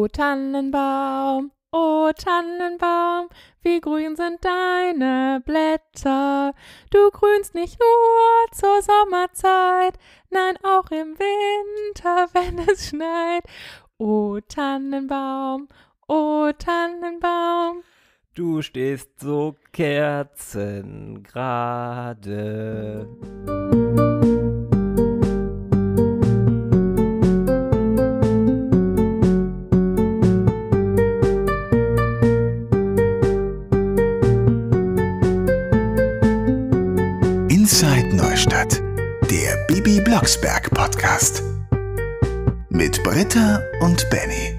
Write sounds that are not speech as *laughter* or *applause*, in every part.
O oh, Tannenbaum, o oh, Tannenbaum, wie grün sind deine Blätter. Du grünst nicht nur zur Sommerzeit, nein auch im Winter, *laughs* wenn es schneit. O oh, Tannenbaum, o Tannenbaum. Du stehst so kerzengerade. Blocksberg Podcast mit Britta und Benny.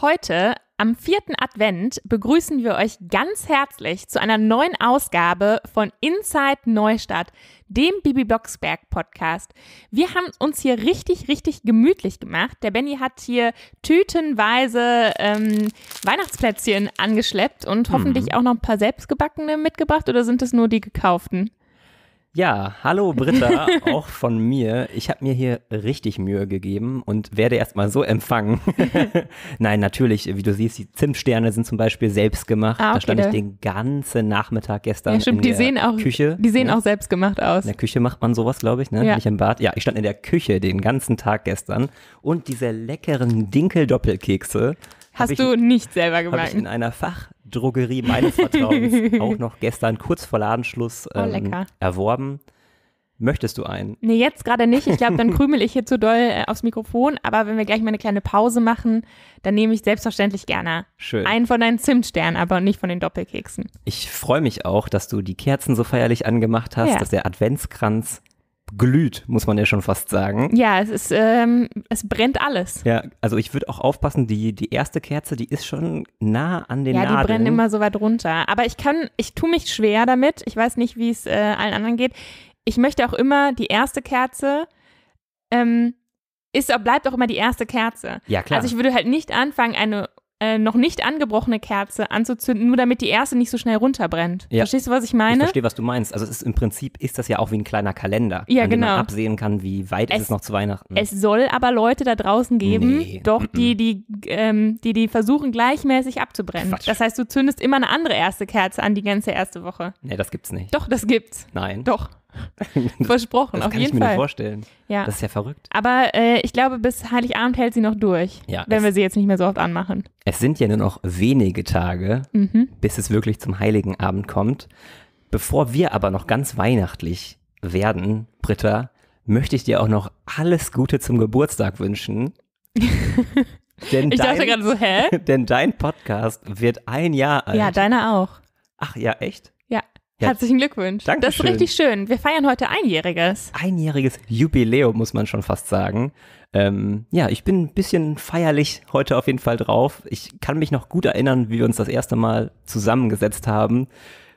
Heute am vierten Advent begrüßen wir euch ganz herzlich zu einer neuen Ausgabe von Inside Neustadt, dem Bibi Blocksberg Podcast. Wir haben uns hier richtig, richtig gemütlich gemacht. Der Benny hat hier tütenweise ähm, Weihnachtsplätzchen angeschleppt und hoffentlich mhm. auch noch ein paar selbstgebackene mitgebracht oder sind es nur die gekauften? Ja, hallo Britta, auch von mir. Ich habe mir hier richtig Mühe gegeben und werde erstmal so empfangen. *laughs* Nein, natürlich, wie du siehst, die Zimtsterne sind zum Beispiel selbst gemacht. Ah, okay, da stand da. ich den ganzen Nachmittag gestern ja, stimmt, in der auch, Küche. Die sehen ja. Ne? auch selbst gemacht aus. In der Küche macht man sowas, glaube ich, ne? Ja. nicht im Bad. Ja, ich stand in der Küche den ganzen Tag gestern und diese leckeren Dinkeldoppelkekse. Hast du in, nicht selber gebacken? Habe ich in einer Fachdrogerie meines Vertrauens *laughs* auch noch gestern kurz vor Ladenschluss oh, ähm, oh, erworben. Möchtest du einen? Nee, jetzt gerade nicht. Ich glaube, dann *laughs* krümel ich hier zu doll äh, aufs Mikrofon. Aber wenn wir gleich mal eine kleine Pause machen, dann nehme ich selbstverständlich gerne Schön. einen von deinen Zimtsternen, aber nicht von den Doppelkeksen. Ich freue mich auch, dass du die Kerzen so feierlich angemacht hast, ja. dass der Adventskranz glüht, muss man ja schon fast sagen. Ja, es ist, ähm, es brennt alles. Ja, also ich würde auch aufpassen, die, die erste Kerze, die ist schon nah an den ja, Nadeln. Ja, die brennen immer so weit runter. Aber ich kann, ich tue mich schwer damit. Ich weiß nicht, wie es äh, allen anderen geht. Ich möchte auch immer die erste Kerze, ähm, ist, bleibt auch immer die erste Kerze. Ja, klar. Also ich würde halt nicht anfangen, eine äh, noch nicht angebrochene Kerze anzuzünden, nur damit die erste nicht so schnell runterbrennt. Ja. Verstehst du, was ich meine? Ich verstehe, was du meinst. Also ist, im Prinzip ist das ja auch wie ein kleiner Kalender, ja, an genau. dem man genau. absehen kann, wie weit es, ist es noch zu Weihnachten. Es soll aber Leute da draußen geben, nee. doch die, *clears throat* die, ähm, die, die versuchen gleichmäßig abzubrennen. Quatsch. Das heißt, du zündest immer eine andere erste Kerze an die ganze erste Woche. Nee, das gibt's nicht. Doch, das gibt's. Nein. Doch. *laughs* Versprochen, das auf jeden Fall. Kann ich mir Fall. vorstellen. Ja. Das ist ja verrückt. Aber äh, ich glaube, bis Heiligabend hält sie noch durch, ja, wenn wir sie jetzt nicht mehr so oft anmachen. Es sind ja nur noch wenige Tage, mhm. bis es wirklich zum Heiligen Abend kommt. Bevor wir aber noch ganz weihnachtlich werden, Britta, möchte ich dir auch noch alles Gute zum Geburtstag wünschen. *laughs* denn ich dein, dachte gerade so, hä? *laughs* Denn dein Podcast wird ein Jahr alt. Ja, deiner auch. Ach ja, echt? Ja. Herzlichen Glückwunsch. Dankeschön. Das ist richtig schön. Wir feiern heute einjähriges. Einjähriges Jubiläum, muss man schon fast sagen. Ähm, ja, ich bin ein bisschen feierlich heute auf jeden Fall drauf. Ich kann mich noch gut erinnern, wie wir uns das erste Mal zusammengesetzt haben.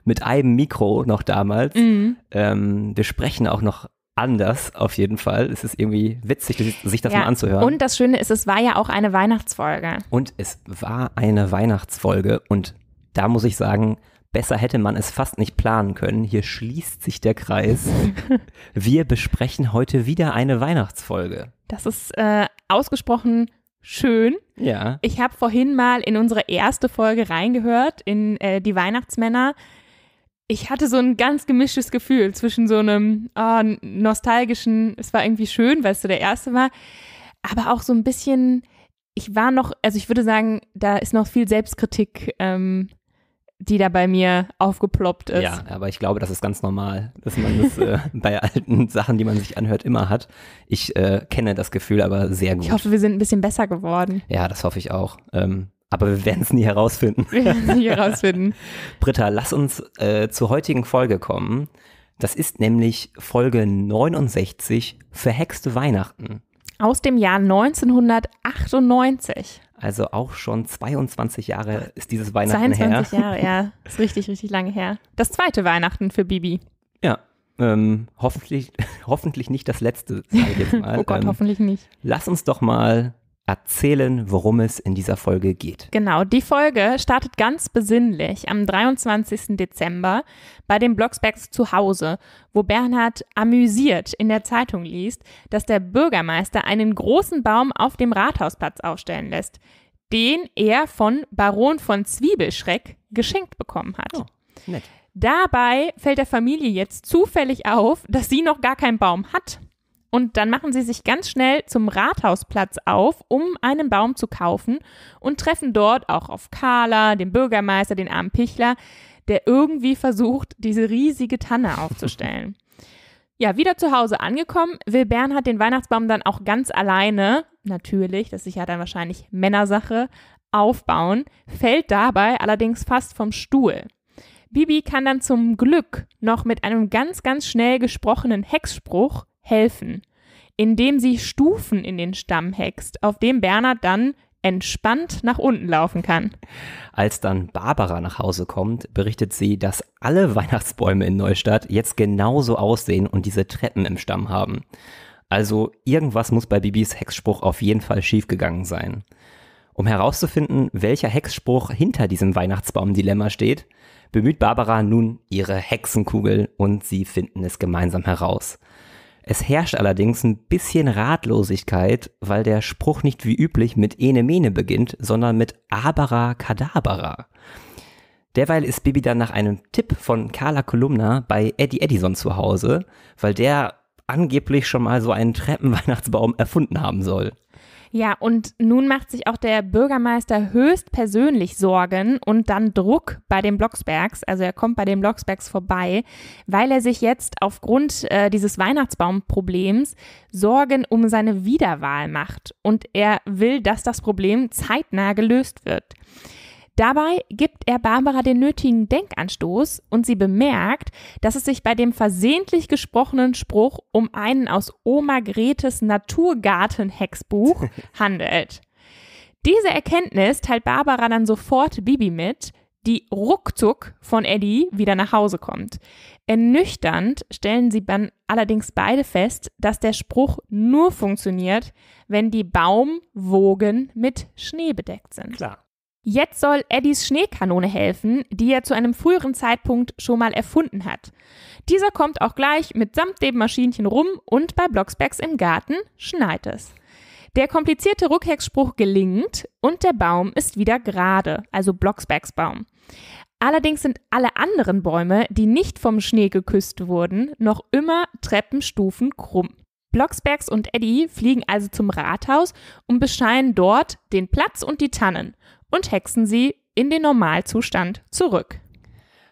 Mit einem Mikro noch damals. Mhm. Ähm, wir sprechen auch noch anders auf jeden Fall. Es ist irgendwie witzig, sich das ja. mal anzuhören. Und das Schöne ist, es war ja auch eine Weihnachtsfolge. Und es war eine Weihnachtsfolge. Und da muss ich sagen, Besser hätte man es fast nicht planen können. Hier schließt sich der Kreis. *laughs* Wir besprechen heute wieder eine Weihnachtsfolge. Das ist äh, ausgesprochen schön. Ja. Ich habe vorhin mal in unsere erste Folge reingehört, in äh, die Weihnachtsmänner. Ich hatte so ein ganz gemischtes Gefühl zwischen so einem oh, nostalgischen, es war irgendwie schön, weil es so der erste war, aber auch so ein bisschen, ich war noch, also ich würde sagen, da ist noch viel Selbstkritik ähm, die da bei mir aufgeploppt ist. Ja, aber ich glaube, das ist ganz normal, dass man das äh, *laughs* bei alten Sachen, die man sich anhört, immer hat. Ich äh, kenne das Gefühl aber sehr gut. Ich hoffe, wir sind ein bisschen besser geworden. Ja, das hoffe ich auch. Ähm, aber wir werden es nie herausfinden. Wir werden es nie herausfinden. *laughs* Britta, lass uns äh, zur heutigen Folge kommen. Das ist nämlich Folge 69, Verhexte Weihnachten. Aus dem Jahr 1998. Also auch schon 22 Jahre ist dieses Weihnachten 22 her. 22 *laughs* Jahre, ja. Ist richtig, richtig lange her. Das zweite Weihnachten für Bibi. Ja. Ähm, hoffentlich, *laughs* hoffentlich nicht das letzte, sage ich jetzt *laughs* mal. oh Gott, ähm, hoffentlich nicht. Lass uns doch mal erzählen, worum es in dieser Folge geht. Genau, die Folge startet ganz besinnlich am 23. Dezember bei den Blocksbergs zu Hause, wo Bernhard amüsiert in der Zeitung liest, dass der Bürgermeister einen großen Baum auf dem Rathausplatz aufstellen lässt, den er von Baron von Zwiebelschreck geschenkt bekommen hat. Oh, nett. Dabei fällt der Familie jetzt zufällig auf, dass sie noch gar keinen Baum hat. Und dann machen sie sich ganz schnell zum Rathausplatz auf, um einen Baum zu kaufen und treffen dort auch auf Carla, den Bürgermeister, den armen Pichler, der irgendwie versucht, diese riesige Tanne aufzustellen. *laughs* Ja, wieder zu Hause angekommen, will Bernhard den Weihnachtsbaum dann auch ganz alleine, natürlich, das ist ja dann wahrscheinlich Männersache, aufbauen, fällt dabei allerdings fast vom Stuhl. Bibi kann dann zum Glück noch mit einem ganz, ganz schnell gesprochenen Hexspruch helfen, indem sie Stufen in den Stamm hext, auf dem Bernhard dann entspannt nach unten laufen kann. Als dann Barbara nach Hause kommt, berichtet sie, dass alle *laughs* Weihnachtsbäume in Neustadt jetzt genauso aussehen und diese Treppen im Stamm haben. Also irgendwas muss bei Bibis Hexspruch auf jeden Fall schiefgegangen sein. Um herauszufinden, welcher Hexspruch hinter diesem Weihnachtsbaum-Dilemma steht, bemüht Barbara nun ihre Hexenkugel und sie finden es gemeinsam heraus. Es herrscht allerdings ein bisschen Ratlosigkeit, weil der Spruch nicht wie üblich mit Ene Mene beginnt, sondern mit Abara Kadabara. Derweil ist Bibi dann nach einem Tipp von Carla Kolumna bei Eddie Edison zu Hause, weil der angeblich schon mal so einen Treppenweihnachtsbaum erfunden haben soll. Ja, und nun macht sich auch der Bürgermeister höchstpersönlich Sorgen und dann Druck bei den Blocksbergs. Also er kommt bei den Blocksbergs vorbei, weil er sich jetzt aufgrund äh, dieses Weihnachtsbaumproblems Sorgen um seine Wiederwahl macht. Und er will, dass das Problem zeitnah gelöst wird. Dabei gibt er Barbara den nötigen Denkanstoß und sie bemerkt, dass es sich bei dem versehentlich gesprochenen Spruch um einen aus Oma Gretes Naturgarten-Hexbuch *laughs* handelt. Diese Erkenntnis teilt Barbara dann sofort Bibi mit, die ruckzuck von Eddie wieder nach Hause kommt. Ernüchternd stellen sie dann allerdings beide fest, dass der Spruch nur funktioniert, wenn die Baumwogen mit Schnee bedeckt sind. Klar. Jetzt soll Eddies Schneekanone helfen, die er zu einem früheren Zeitpunkt schon mal erfunden hat. Dieser kommt auch gleich mitsamt dem Maschinchen rum und bei Blocksbacks im Garten schneit es. Der komplizierte Rückheckspruch gelingt und der Baum ist wieder gerade, also Blocksbacks Baum. Allerdings sind alle anderen Bäume, die nicht vom Schnee geküsst wurden, noch immer Treppenstufen krumm. Blocksbergs und Eddie fliegen also zum Rathaus und bescheinen dort den Platz und die Tannen und hexen sie in den Normalzustand zurück.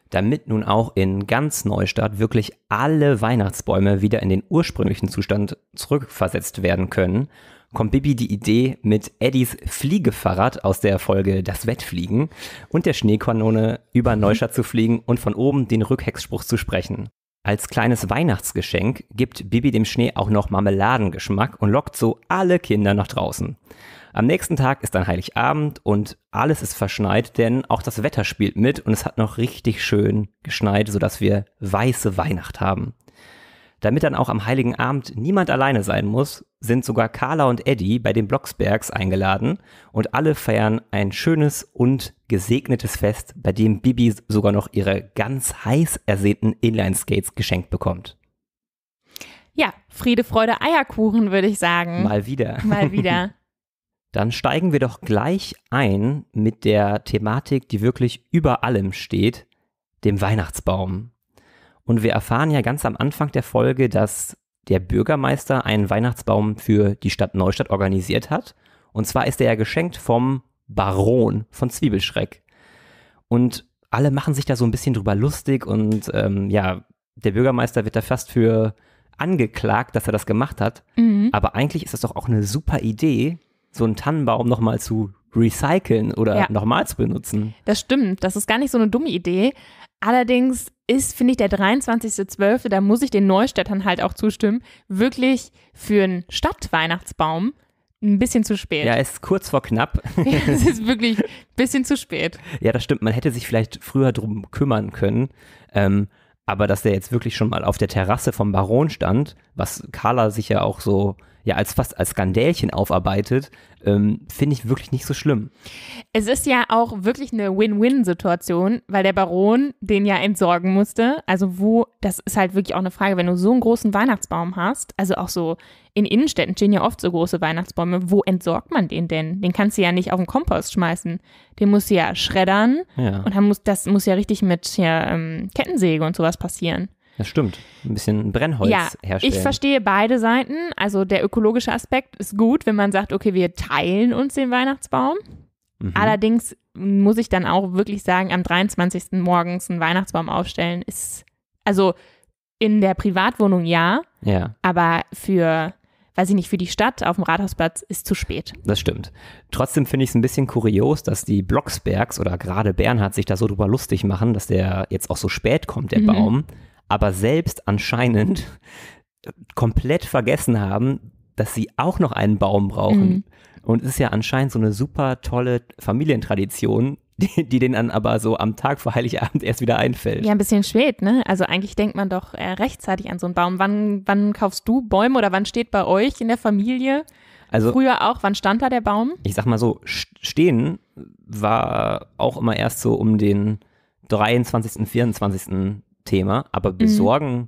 Damit nun auch in ganz Neustadt wirklich alle Weihnachtsbäume wieder in den ursprünglichen Zustand zurückversetzt werden können, kommt Bibi die Idee mit Eddies Fliegefahrrad aus der Folge Das Wettfliegen und der Schneekanone über mhm. Neustadt zu fliegen und von oben den Rückhexspruch zu sprechen. Als kleines Weihnachtsgeschenk gibt Bibi dem Schnee auch noch Marmeladengeschmack und lockt so alle Kinder nach draußen. Am nächsten Tag ist dann Heiligabend und alles ist verschneit, denn auch das Wetter spielt mit und es hat noch richtig schön geschneit, sodass wir weiße Weihnacht haben. Damit dann auch am Heiligen Abend niemand alleine sein muss, sind sogar Carla und Eddie bei den Blocksbergs eingeladen und alle feiern ein schönes und gesegnetes Fest, bei dem Bibi sogar noch ihre ganz heiß ersehnten Inline-Skates geschenkt bekommt. Ja, Friede, Freude, Eierkuchen, würde ich sagen. Mal wieder. Mal *laughs* wieder. Dann steigen wir doch gleich ein mit der Thematik, die wirklich über allem steht, dem Weihnachtsbaum. Und wir erfahren ja ganz am Anfang der Folge, dass der Bürgermeister einen Weihnachtsbaum für die Stadt Neustadt organisiert hat. Und zwar ist er ja geschenkt vom Baron von Zwiebelschreck. Und alle machen sich da so ein bisschen drüber lustig und ähm, ja, der Bürgermeister wird da fast für angeklagt, dass er das gemacht hat. Mhm. Aber eigentlich ist das doch auch eine super Idee, so einen Tannenbaum nochmal zu recyceln oder ja. nochmal zu benutzen. Das stimmt, das ist gar nicht so eine dumme Idee. Allerdings ist, finde ich, der 23.12., da muss ich den Neustädtern halt auch zustimmen, wirklich für einen Stadtweihnachtsbaum ein bisschen zu spät. Ja, ist kurz vor knapp. Ja, *laughs* es ist wirklich ein bisschen zu spät. Ja, das stimmt. Man hätte sich vielleicht früher drum kümmern können. Ähm, aber dass der jetzt wirklich schon mal auf der Terrasse vom Baron stand, was Carla sich ja auch so ja als fast als Skandälchen aufarbeitet, ähm, finde ich wirklich nicht so schlimm. Es ist ja auch wirklich eine Win-Win-Situation, weil der Baron den ja entsorgen musste. Also wo, das ist halt wirklich auch eine Frage, wenn du so einen großen Weihnachtsbaum hast, also auch so in Innenstädten stehen ja oft so große Weihnachtsbäume, wo entsorgt man den denn? Den kannst du ja nicht auf den Kompost schmeißen. Den musst du ja schreddern ja. und dann muss, das muss ja richtig mit ja, ähm, Kettensäge und sowas passieren. Das stimmt. Ein bisschen Brennholz ja, herstellen. Ich verstehe beide Seiten. Also der ökologische Aspekt ist gut, wenn man sagt, okay, wir teilen uns den Weihnachtsbaum. Mhm. Allerdings muss ich dann auch wirklich sagen, am 23. morgens einen Weihnachtsbaum aufstellen ist, also in der Privatwohnung ja, ja. aber für weiß ich nicht, für die Stadt auf dem Rathausplatz ist zu spät. Das stimmt. Trotzdem finde ich es ein bisschen kurios, dass die Blocksbergs oder gerade Bernhard sich da so drüber lustig machen, dass der jetzt auch so spät kommt, der mhm. Baum aber selbst anscheinend komplett vergessen haben, dass sie auch noch einen Baum brauchen. Mhm. Und es ist ja anscheinend so eine super tolle Familientradition, die, die denen dann aber so am Tag vor Heiligabend erst wieder einfällt. Ja, ein bisschen spät, ne? Also eigentlich denkt man doch äh, rechtzeitig an so einen Baum. Wann, wann kaufst du Bäume oder wann steht bei euch in der Familie? Also früher auch, wann stand da der Baum? Ich sag mal so, stehen war auch immer erst so um den 23., 24. Thema, aber mhm. besorgen mhm.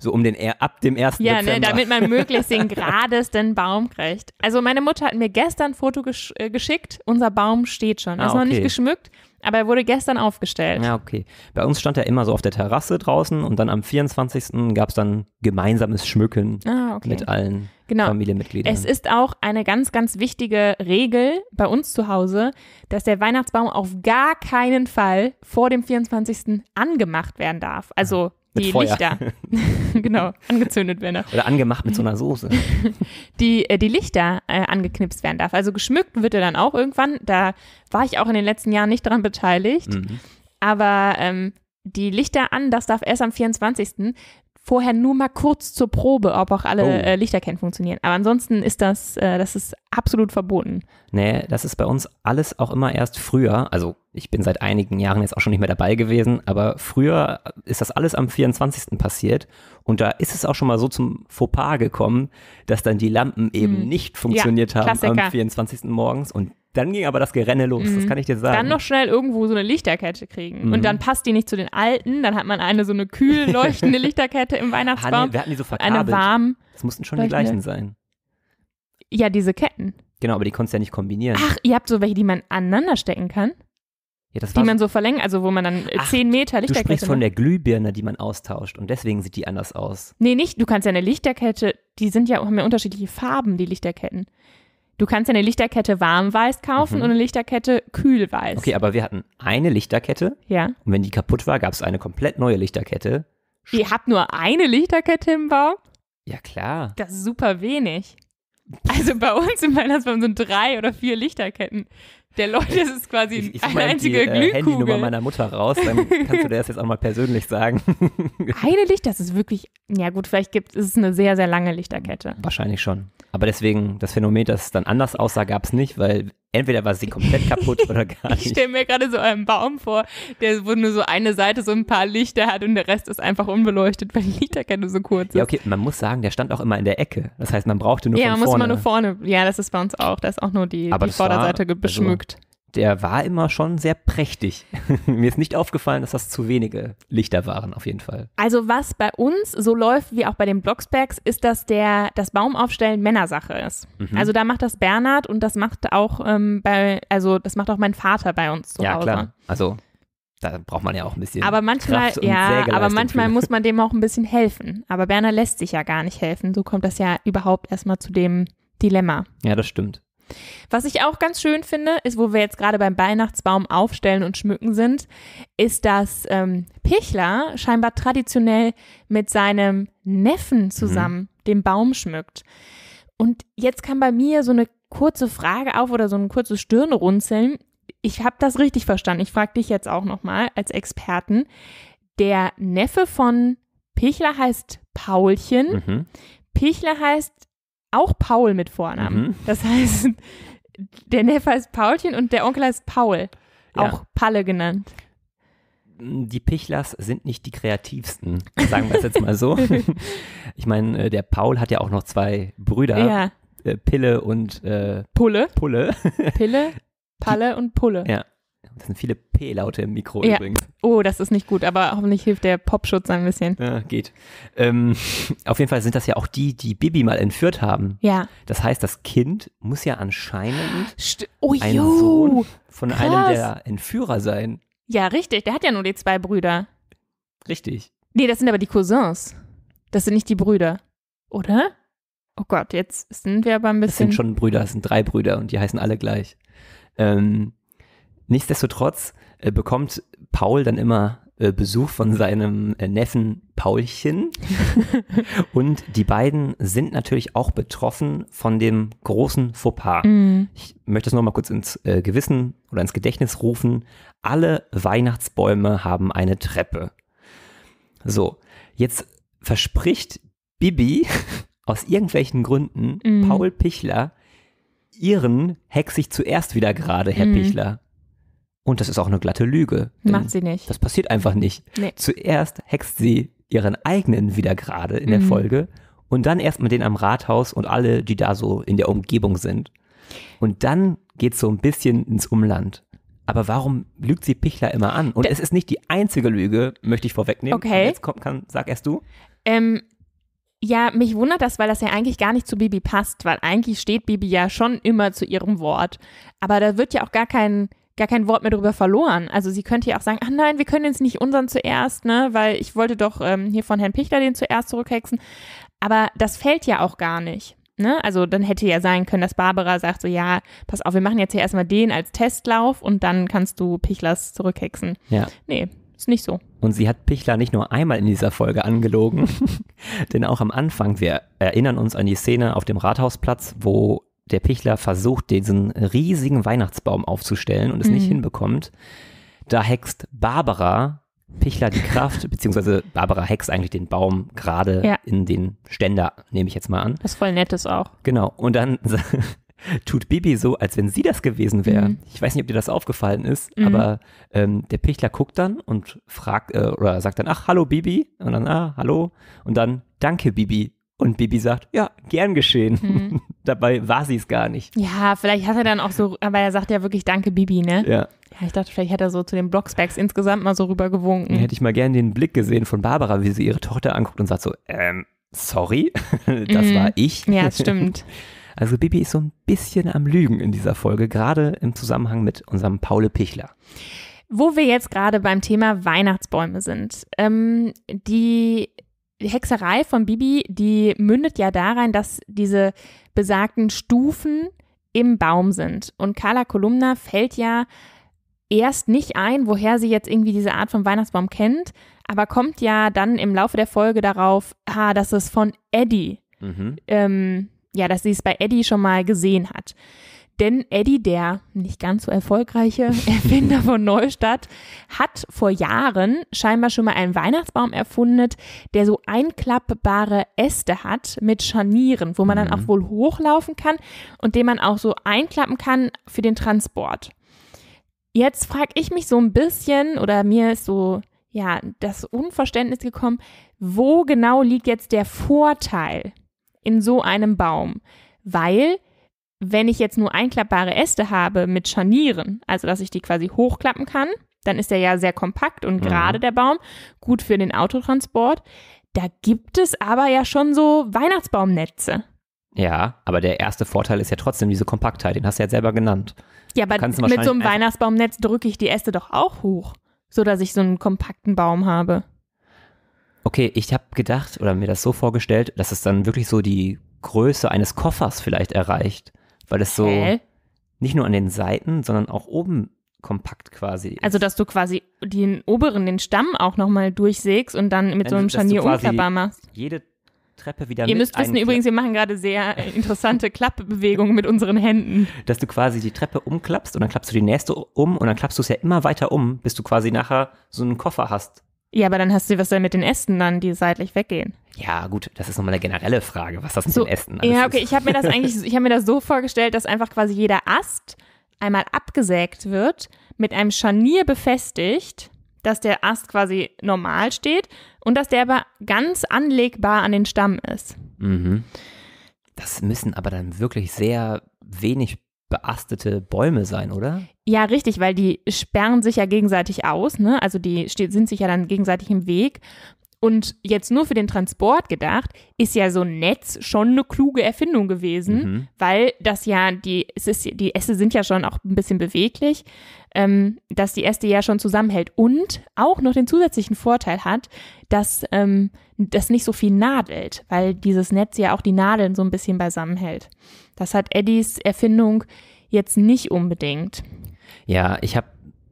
so um den ab dem 1. Ja, ne, Dezember. Ne, damit man möglichst den geradesten *laughs* Baum kriegt. Also meine Mutter hat mir gestern ein Foto gesch äh, geschickt. Unser Baum steht schon. Ah, ist okay. noch nicht geschmückt, aber er wurde gestern aufgestellt. Ja, okay. Bei uns stand er immer so auf der Terrasse draußen und dann am 24. gab es dann gemeinsames Schmücken ah, okay. mit allen genau. Familienmitglieder. Es ist auch eine ganz, ganz wichtige Regel bei uns zu Hause, dass der Weihnachtsbaum auf gar keinen Fall vor dem 24. angemacht werden darf. Also die Lichter. *laughs* genau, angezündet werden. Darf. Oder angemacht mit so einer Soße. *laughs* die, äh, die Lichter äh, angeknipst werden darf. Also geschmückt wird er dann auch irgendwann. Da war ich auch in den letzten Jahren nicht daran beteiligt. Mhm. Aber ähm, die Lichter an, das darf erst am 24 vorher nur mal kurz zur Probe, ob auch alle oh. äh, Lichterketten funktionieren. Aber ansonsten ist das, äh, das ist absolut verboten. Nee, das ist bei uns alles auch immer erst früher. Also ich bin seit einigen Jahren jetzt auch schon nicht mehr dabei gewesen, aber früher ist das alles am 24. passiert. Und da ist es auch schon mal so zum Fauxpas gekommen, dass dann die Lampen eben hm. nicht funktioniert ja, haben Klassiker. am 24. morgens. Und dann ging aber das Gerenne los, mhm. das kann ich dir sagen. Dann noch schnell irgendwo so eine Lichterkette kriegen. Mhm. Und dann passt die nicht zu den alten, dann hat man eine so eine kühl *laughs* leuchtende Lichterkette im ah, Weihnachtsbaum. Ah, wir hatten die so verkabelt. Eine warm. Das mussten schon leuchtende. die gleichen sein. Ja, diese Ketten. Genau, aber die konntest du ja nicht kombinieren. Ach, ihr habt so welche, die man aneinander stecken kann? Ja, das die man so verlängert, also wo man dann Ach, 10 Meter Lichterkette. Du sprichst von ne? der Glühbirne, die man austauscht und deswegen sieht die anders aus. Nee, nicht. Du kannst ja eine Lichterkette, die sind ja, haben ja unterschiedliche Farben, die Lichterketten. Du kannst ja eine Lichterkette warm-weiß kaufen mhm. und eine Lichterkette kühl-weiß. Okay, aber wir hatten eine Lichterkette. Ja. Und wenn die kaputt war, gab es eine komplett neue Lichterkette. Ihr habt nur eine Lichterkette im Bau? Ja, klar. Das ist super wenig. Also bei uns im Weihnachtsbaum sind drei oder vier Lichterketten. Der Leute das ist quasi ich, ich eine einzige die, Glühkugel. Ich äh, Handynummer meiner Mutter raus, dann *laughs* kannst du dir das jetzt auch mal persönlich sagen. *laughs* eine Licht, das ist wirklich, ja gut, vielleicht gibt es eine sehr, sehr lange Lichterkette. Wahrscheinlich schon. Aber deswegen, das Phänomen, dass es dann anders aussah, gab es nicht, weil entweder war sie komplett kaputt *laughs* oder gar nicht. Ich stelle mir gerade so einen Baum vor, der, wo nur so eine Seite so ein paar Lichter hat und der Rest ist einfach unbeleuchtet, weil die Lichterkette so kurz ist. Ja, okay, man muss sagen, der stand auch immer in der Ecke. Das heißt, man brauchte nur ja, von vorne. Ja, man muss immer nur vorne. Ja, das ist bei uns auch. Da ist auch nur die, die Vorderseite war, also beschmückt. Also, der war immer schon sehr prächtig. *laughs* Mir ist nicht aufgefallen, dass das zu wenige Lichter waren, auf jeden Fall. Also was bei uns so läuft wie auch bei den Blocksbergs, ist, dass der das Baumaufstellen Männersache ist. Mhm. Also da macht das Bernhard und das macht auch ähm, bei, also das macht auch mein Vater bei uns zu ja, Hause. Ja, klar. Also da braucht man ja auch ein bisschen. Aber manchmal, ja, aber manchmal muss man dem auch ein bisschen helfen. Aber Bernhard lässt sich ja gar nicht helfen. So kommt das ja überhaupt erstmal zu dem Dilemma. Ja, das stimmt. Was ich auch ganz schön finde, ist, wo wir jetzt gerade beim Weihnachtsbaum aufstellen und schmücken sind, ist, dass ähm, Pichler scheinbar traditionell mit seinem Neffen zusammen mhm. den Baum schmückt. Und jetzt kam bei mir so eine kurze Frage auf oder so ein kurzes Stirnrunzeln. Ich habe das richtig verstanden. Ich frage dich jetzt auch nochmal als Experten. Der Neffe von Pichler heißt Paulchen. Mhm. Pichler heißt auch Paul mit Vornamen. Mhm. Das heißt, der Neffe heißt Paulchen und der Onkel heißt Paul. Ja. Auch Palle genannt. Die Pichlers sind nicht die kreativsten, sagen wir es jetzt mal so. *laughs* ich meine, äh, der Paul hat ja auch noch zwei Brüder. Ja. Äh, Pille und äh, Pulle. Pulle. Pille, *laughs* Palle und Pulle. Ja. Das sind viele P-Laute im Mikro ja. übrigens. Oh, das ist nicht gut, aber hoffentlich hilft der Popschutz ein bisschen. Ja, geht. Ähm, auf jeden Fall sind das ja auch die, die Bibi mal entführt haben. Ja. Das heißt, das Kind muss ja anscheinend St oh, ein jo. Sohn von Krass. einem der Entführer sein. Ja, richtig. Der hat ja nur die zwei Brüder. Richtig. Nee, das sind aber die Cousins. Das sind nicht die Brüder. Oder? Oh Gott, jetzt sind wir aber ein bisschen. Das sind schon Brüder, das sind drei Brüder und die heißen alle gleich. Ähm, Nichtsdestotrotz äh, bekommt Paul dann immer äh, Besuch von seinem äh, Neffen Paulchen. *laughs* und die beiden sind natürlich auch betroffen von dem großen Fauxpas. Mm. Ich möchte es nochmal kurz ins äh, Gewissen oder ins Gedächtnis rufen. Alle Weihnachtsbäume haben eine Treppe. So, jetzt verspricht Bibi *laughs* aus irgendwelchen Gründen mm. Paul Pichler ihren Hexig zuerst wieder gerade, Herr mm. Pichler. Und das ist auch eine glatte Lüge. Macht sie nicht. Das passiert einfach nicht. Nee. Zuerst hext sie ihren eigenen wieder gerade in der mhm. Folge und dann erst mal den am Rathaus und alle, die da so in der Umgebung sind. Und dann geht's so ein bisschen ins Umland. Aber warum lügt sie Pichler immer an? Und D es ist nicht die einzige Lüge, möchte ich vorwegnehmen. Okay. Und jetzt kommt, kann, sag erst du. Ähm, ja, mich wundert das, weil das ja eigentlich gar nicht zu Bibi passt, weil eigentlich steht Bibi ja schon immer zu ihrem Wort. Aber da wird ja auch gar kein gar kein Wort mehr darüber verloren. Also sie könnte ja auch sagen, ach nein, wir können jetzt nicht unseren zuerst, ne, weil ich wollte doch ähm, hier von Herrn Pichler den zuerst zurückhexen. Aber das fällt ja auch gar nicht. Ne? Also dann hätte ja sein können, dass Barbara sagt so, ja, pass auf, wir machen jetzt hier erstmal den als Testlauf und dann kannst du Pichlers zurückhexen. Ja. Nee, ist nicht so. Und sie hat Pichler nicht nur einmal in dieser Folge angelogen, *laughs* denn auch am Anfang, wir erinnern uns an die Szene auf dem Rathausplatz, wo der Pichler versucht, diesen riesigen Weihnachtsbaum aufzustellen und es mhm. nicht hinbekommt. Da hext Barbara Pichler die Kraft, *laughs* beziehungsweise Barbara hext eigentlich den Baum gerade ja. in den Ständer, nehme ich jetzt mal an. Das ist voll nettes auch. Genau. Und dann *laughs* tut Bibi so, als wenn sie das gewesen wäre. Mhm. Ich weiß nicht, ob dir das aufgefallen ist, mhm. aber ähm, der Pichler guckt dann und fragt äh, oder sagt dann, ach, hallo Bibi. Und dann, ah, hallo. Und dann, danke Bibi. Und Bibi sagt, ja, gern geschehen. Mhm. *laughs* Dabei war sie es gar nicht. Ja, vielleicht hat er dann auch so, aber er sagt ja wirklich Danke, Bibi, ne? Ja. Ja, ich dachte, vielleicht hat er so zu den Blocksbacks insgesamt mal so rübergewunken. Hätte ich mal gern den Blick gesehen von Barbara, wie sie ihre Tochter anguckt und sagt so, ähm, sorry, *laughs* das mhm. war ich. Ja, das stimmt. *laughs* Also Bibi ist so ein bisschen am Lügen in dieser Folge, gerade im Zusammenhang mit unserem Paul Pichler. Wo wir jetzt gerade beim Thema Weihnachtsbäume sind. Ähm, die die Hexerei von Bibi, die mündet ja darin, dass diese besagten Stufen im Baum sind. Und Carla Kolumna fällt ja erst nicht ein, woher sie jetzt irgendwie diese Art von Weihnachtsbaum kennt, aber kommt ja dann im Laufe der Folge darauf, ah, dass es von Eddie, mhm. ähm, ja, dass sie es bei Eddie schon mal gesehen hat. Denn Eddie, der nicht ganz so erfolgreiche *laughs* Erfinder von Neustadt, hat vor Jahren scheinbar schon mal einen Weihnachtsbaum erfunden, der so einklappbare Äste hat mit Scharnieren, wo man dann auch mhm. wohl hochlaufen kann und den man auch so einklappen kann für den Transport. Jetzt frage ich mich so ein bisschen oder mir ist so ja das Unverständnis gekommen, wo genau liegt jetzt der Vorteil in so einem Baum? Weil wenn ich jetzt nur einklappbare Äste habe mit Scharnieren, also dass ich die quasi hochklappen kann, dann ist der ja sehr kompakt und mhm. gerade mhm. der Baum, gut für den Autotransport. Da gibt es aber ja schon so Weihnachtsbaumnetze. Ja, aber der erste Vorteil ist ja trotzdem diese Kompaktheit, den hast du ja selber genannt. Ja, aber mit so einem Weihnachtsbaumnetz drücke ich die Äste doch auch hoch, sodass ich so einen kompakten Baum habe. Okay, ich habe gedacht oder mir das so vorgestellt, dass es dann wirklich so die Größe eines Koffers vielleicht erreicht weil es so Hä? nicht nur an den Seiten, sondern auch oben kompakt quasi. Ist. Also, dass du quasi den oberen, den Stamm auch nochmal durchsägst und dann mit Wenn, so einem Scharnier unklappbar machst. Jede Treppe wieder Ihr müsst wissen übrigens, wir machen gerade sehr äh, interessante Klappbewegungen mit unseren Händen. Dass du quasi die Treppe umklappst und dann klappst du die nächste um und dann klappst du es ja immer weiter um, bis du quasi nachher so einen Koffer hast, ja, aber dann hast du was dann mit den Ästen dann, die seitlich weggehen. Ja, gut, das ist nochmal eine generelle Frage, was das mit so, den Ästen alles Ja, okay, ist. ich habe mir das eigentlich, ich habe mir das so vorgestellt, dass einfach quasi jeder Ast einmal abgesägt wird, mit einem Scharnier befestigt, dass der Ast quasi normal steht und dass der aber ganz anlegbar an den Stamm ist. Mhm. Das müssen aber dann wirklich sehr wenig beastete Bäume sein, oder? Ja, richtig, weil die sperren sich ja gegenseitig aus, ne? Also die sind sich ja dann gegenseitig im Weg. Und jetzt nur für den Transport gedacht, ist ja so ein Netz schon eine kluge Erfindung gewesen, mhm. weil das ja die, es ist, die Äste sind ja schon auch ein bisschen beweglich ähm, dass die Äste ja schon zusammenhält und auch noch den zusätzlichen Vorteil hat, dass ähm, das nicht so viel nadelt, weil dieses Netz ja auch die Nadeln so ein bisschen beisammenhält. Das hat Eddies Erfindung jetzt nicht unbedingt. Ja, ich habe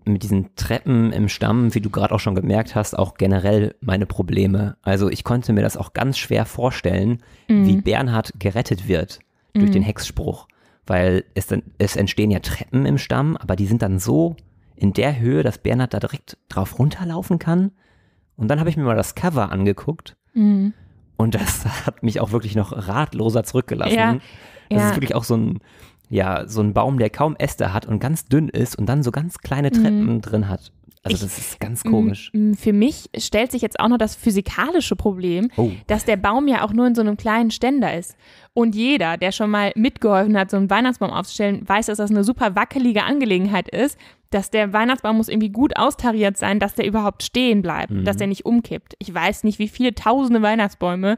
mit diesen Treppen im Stamm, wie du gerade auch schon gemerkt hast, auch generell meine Probleme. Also ich konnte mir das auch ganz schwer vorstellen, mm. wie mhm. Bernhard gerettet wird durch mm. den Hexspruch weil es, es entstehen ja Treppen im Stamm, aber die sind dann so in der Höhe, dass Bernhard da direkt drauf runterlaufen kann. Und dann habe ich mir mal das Cover angeguckt mhm. und das *laughs* hat mich auch wirklich noch ratloser zurückgelassen. Ja, das ja. ist wirklich auch so ein, ja, so ein Baum, der kaum Äste hat und ganz dünn ist und dann so ganz kleine mhm. Treppen mhm. drin hat. Also ich, das ist ganz komisch. Für mich stellt sich jetzt auch noch das physikalische Problem, oh. dass der Baum ja auch nur in so einem kleinen Ständer ist. Und jeder, der schon mal mitgeholfen hat, so einen Weihnachtsbaum aufzustellen, weiß, dass das eine super wackelige Angelegenheit ist. Dass der Weihnachtsbaum muss irgendwie gut austariert sein, dass der überhaupt stehen bleibt, mhm. dass der nicht umkippt. Ich weiß nicht, wie viele tausende Weihnachtsbäume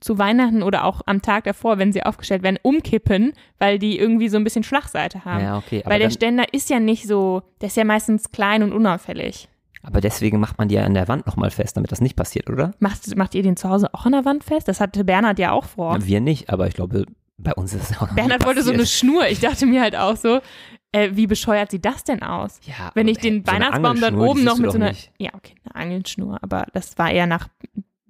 zu Weihnachten oder auch am Tag davor, wenn sie aufgestellt werden, umkippen, weil die irgendwie so ein bisschen Schlagseite haben. Ja, okay. weil der Ständer ist ja nicht so, der ist ja meistens klein und unauffällig. Aber deswegen macht man die ja an der Wand nochmal fest, damit das nicht passiert, oder? Macht, macht ihr den zu Hause auch an der Wand fest? Das hatte Bernhard ja auch vor. Ja, wir nicht, aber ich glaube, bei uns ist es auch noch Bernhard wollte so eine Schnur. Ich dachte mir halt auch so, äh, wie bescheuert sieht das denn aus? Ja, Wenn ich den ey, Weihnachtsbaum dann oben noch mit so einer. Nicht. Ja, okay, eine Angelschnur, aber das war eher nach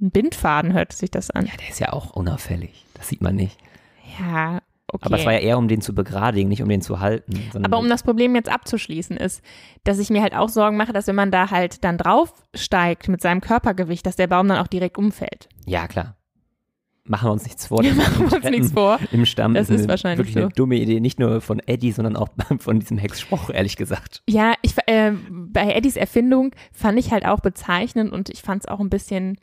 einem Bindfaden, hört sich das an. Ja, der ist ja auch unauffällig. Das sieht man nicht. Ja, okay. Aber es war ja eher, um den zu begradigen, nicht um den zu halten. Aber um das Problem jetzt abzuschließen, ist, dass ich mir halt auch Sorgen mache, dass wenn man da halt dann draufsteigt mit seinem Körpergewicht, dass der Baum dann auch direkt umfällt. Ja, klar. Machen wir uns nichts vor. Ja, *laughs* machen wir uns nichts *laughs* vor. Im Stamm das ist, ist eine, wahrscheinlich wirklich so. eine dumme Idee, nicht nur von Eddie, sondern auch *laughs* von diesem Hexspruch, ehrlich gesagt. Ja, ich, äh, bei Eddies Erfindung fand ich halt auch bezeichnend und ich fand es auch ein bisschen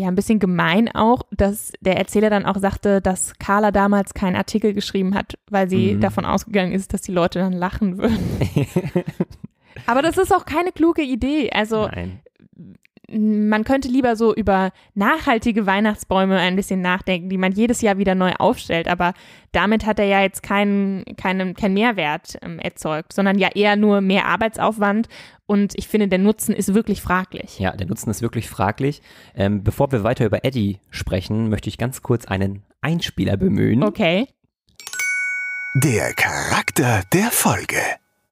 ja ein bisschen gemein auch, dass der Erzähler dann auch sagte, dass Carla damals keinen Artikel geschrieben hat, weil sie mhm. davon ausgegangen ist, dass die Leute dann lachen würden. *laughs* Aber das ist auch keine kluge Idee. Also Nein man könnte lieber so über nachhaltige Weihnachtsbäume ein bisschen nachdenken, die man jedes Jahr wieder neu aufstellt. Aber damit hat er ja jetzt keinen, keinen, keinen Mehrwert ähm, erzeugt, sondern ja eher nur mehr Arbeitsaufwand. Und ich finde, der Nutzen ist wirklich fraglich. Ja, der Nutzen ist wirklich fraglich. Ähm, bevor wir weiter über Eddie sprechen, möchte ich ganz kurz einen Einspieler bemühen. Okay. Der Charakter der Folge.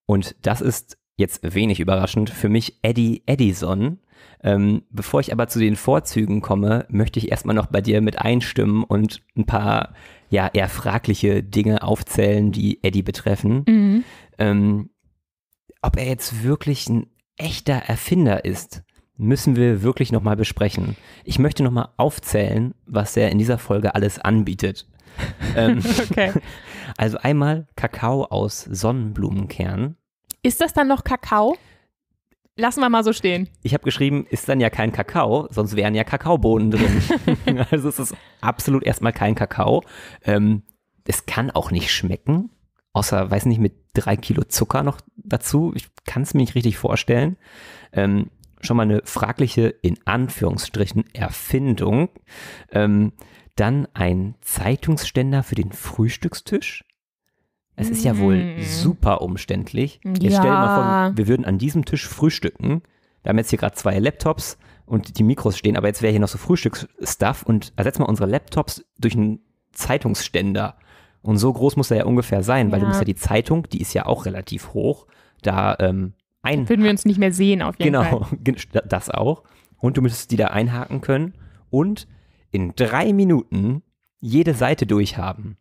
Und das ist jetzt wenig überraschend für mich Eddie Edison ähm, bevor ich aber zu den Vorzügen komme, möchte ich erstmal noch bei dir mit einstimmen und ein paar ja eher fragliche Dinge aufzählen, die Eddie betreffen. Mhm. Ähm, ob er jetzt wirklich ein echter Erfinder ist, müssen wir wirklich nochmal besprechen. Ich möchte nochmal aufzählen, was er in dieser Folge alles anbietet. ähm, *laughs* okay. *laughs* Also einmal Kakao aus Sonnenblumenkern. Ist das dann noch Kakao? Lassen wir mal so stehen. Ich habe geschrieben, ist dann ja kein Kakao, sonst wären ja Kakaobohnen drin. *laughs* *laughs* also es ist absolut erstmal kein Kakao. Ähm, es kann auch nicht schmecken, außer, weiß nicht, mit drei Kilo Zucker noch dazu. Ich kann es mir nicht richtig vorstellen. Ähm, schon mal eine fragliche, in Anführungsstrichen, Erfindung. Ähm, dann ein Zeitungsständer für den Frühstückstisch. Es ist ja wohl mhm. super umständlich. Jetzt ja. stell dir mal vor, wir würden an diesem Tisch frühstücken. Wir haben jetzt hier gerade zwei Laptops und die Mikros stehen, aber jetzt wäre hier noch so Frühstücksstuff und ersetzt mal unsere Laptops durch einen Zeitungsständer. Und so groß muss er ja ungefähr sein, weil ja. du musst ja die Zeitung, die ist ja auch relativ hoch, da ähm, ein. Würden wir uns nicht mehr sehen auf jeden genau, Fall. *laughs* Genau, das auch. Und du müsstest die da einhaken können und in drei Minuten jede Seite durchhaben.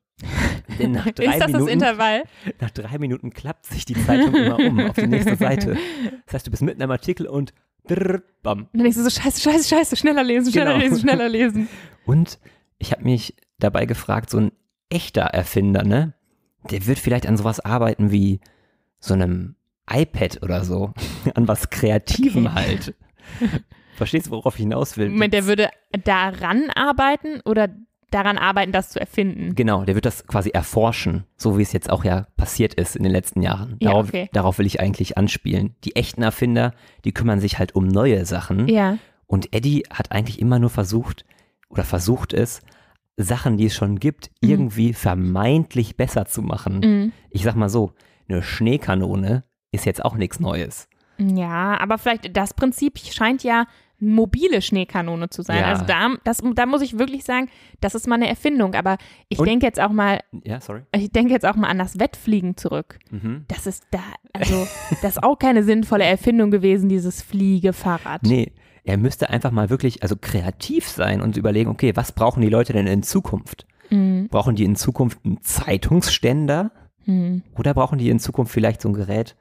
Denn nach *laughs* drei ist das Minuten, das Intervall? Nach drei Minuten klappt sich die Zeitung immer um auf die nächste *laughs* Seite. Das heißt, du bist mitten am Artikel und drrr, bam. dann denkst du so, scheiße, scheiße, scheiße, schneller lesen, schneller genau. lesen, schneller lesen. *laughs* Und ich habe mich dabei gefragt, so ein echter Erfinder, ne? Der wird vielleicht an sowas arbeiten wie so einem iPad oder so. An was Kreativem okay. halt. Verstehst du, worauf ich hinaus will? Moment, der würde daran arbeiten oder daran arbeiten, das zu erfinden. Genau, der wird das quasi erforschen, so wie es jetzt auch ja passiert ist in den letzten Jahren. Darauf, ja, okay. darauf will ich eigentlich anspielen. Die echten Erfinder, die kümmern sich halt um neue Sachen. Ja. Und Eddie hat eigentlich immer nur versucht oder versucht es, Sachen, die es schon gibt, mhm. irgendwie vermeintlich besser zu machen. Mhm. Ich sag mal so, eine Schneekanone ist jetzt auch nichts Neues. Ja, aber vielleicht das Prinzip scheint ja mobile Schneekanone zu sein. Ja. Also da, das, da muss ich wirklich sagen, das ist mal eine Erfindung. Aber ich denke jetzt auch mal, ja, sorry. ich denke jetzt auch mal an das Wettfliegen zurück. Mhm. Das ist da, also *laughs* das ist auch keine sinnvolle Erfindung gewesen, dieses Fliegefahrrad. Nee, er müsste einfach mal wirklich, also kreativ sein und überlegen, okay, was brauchen die Leute denn in Zukunft? Mhm. Brauchen die in Zukunft einen Zeitungsständer? Mhm. Oder brauchen die in Zukunft vielleicht so ein Gerät,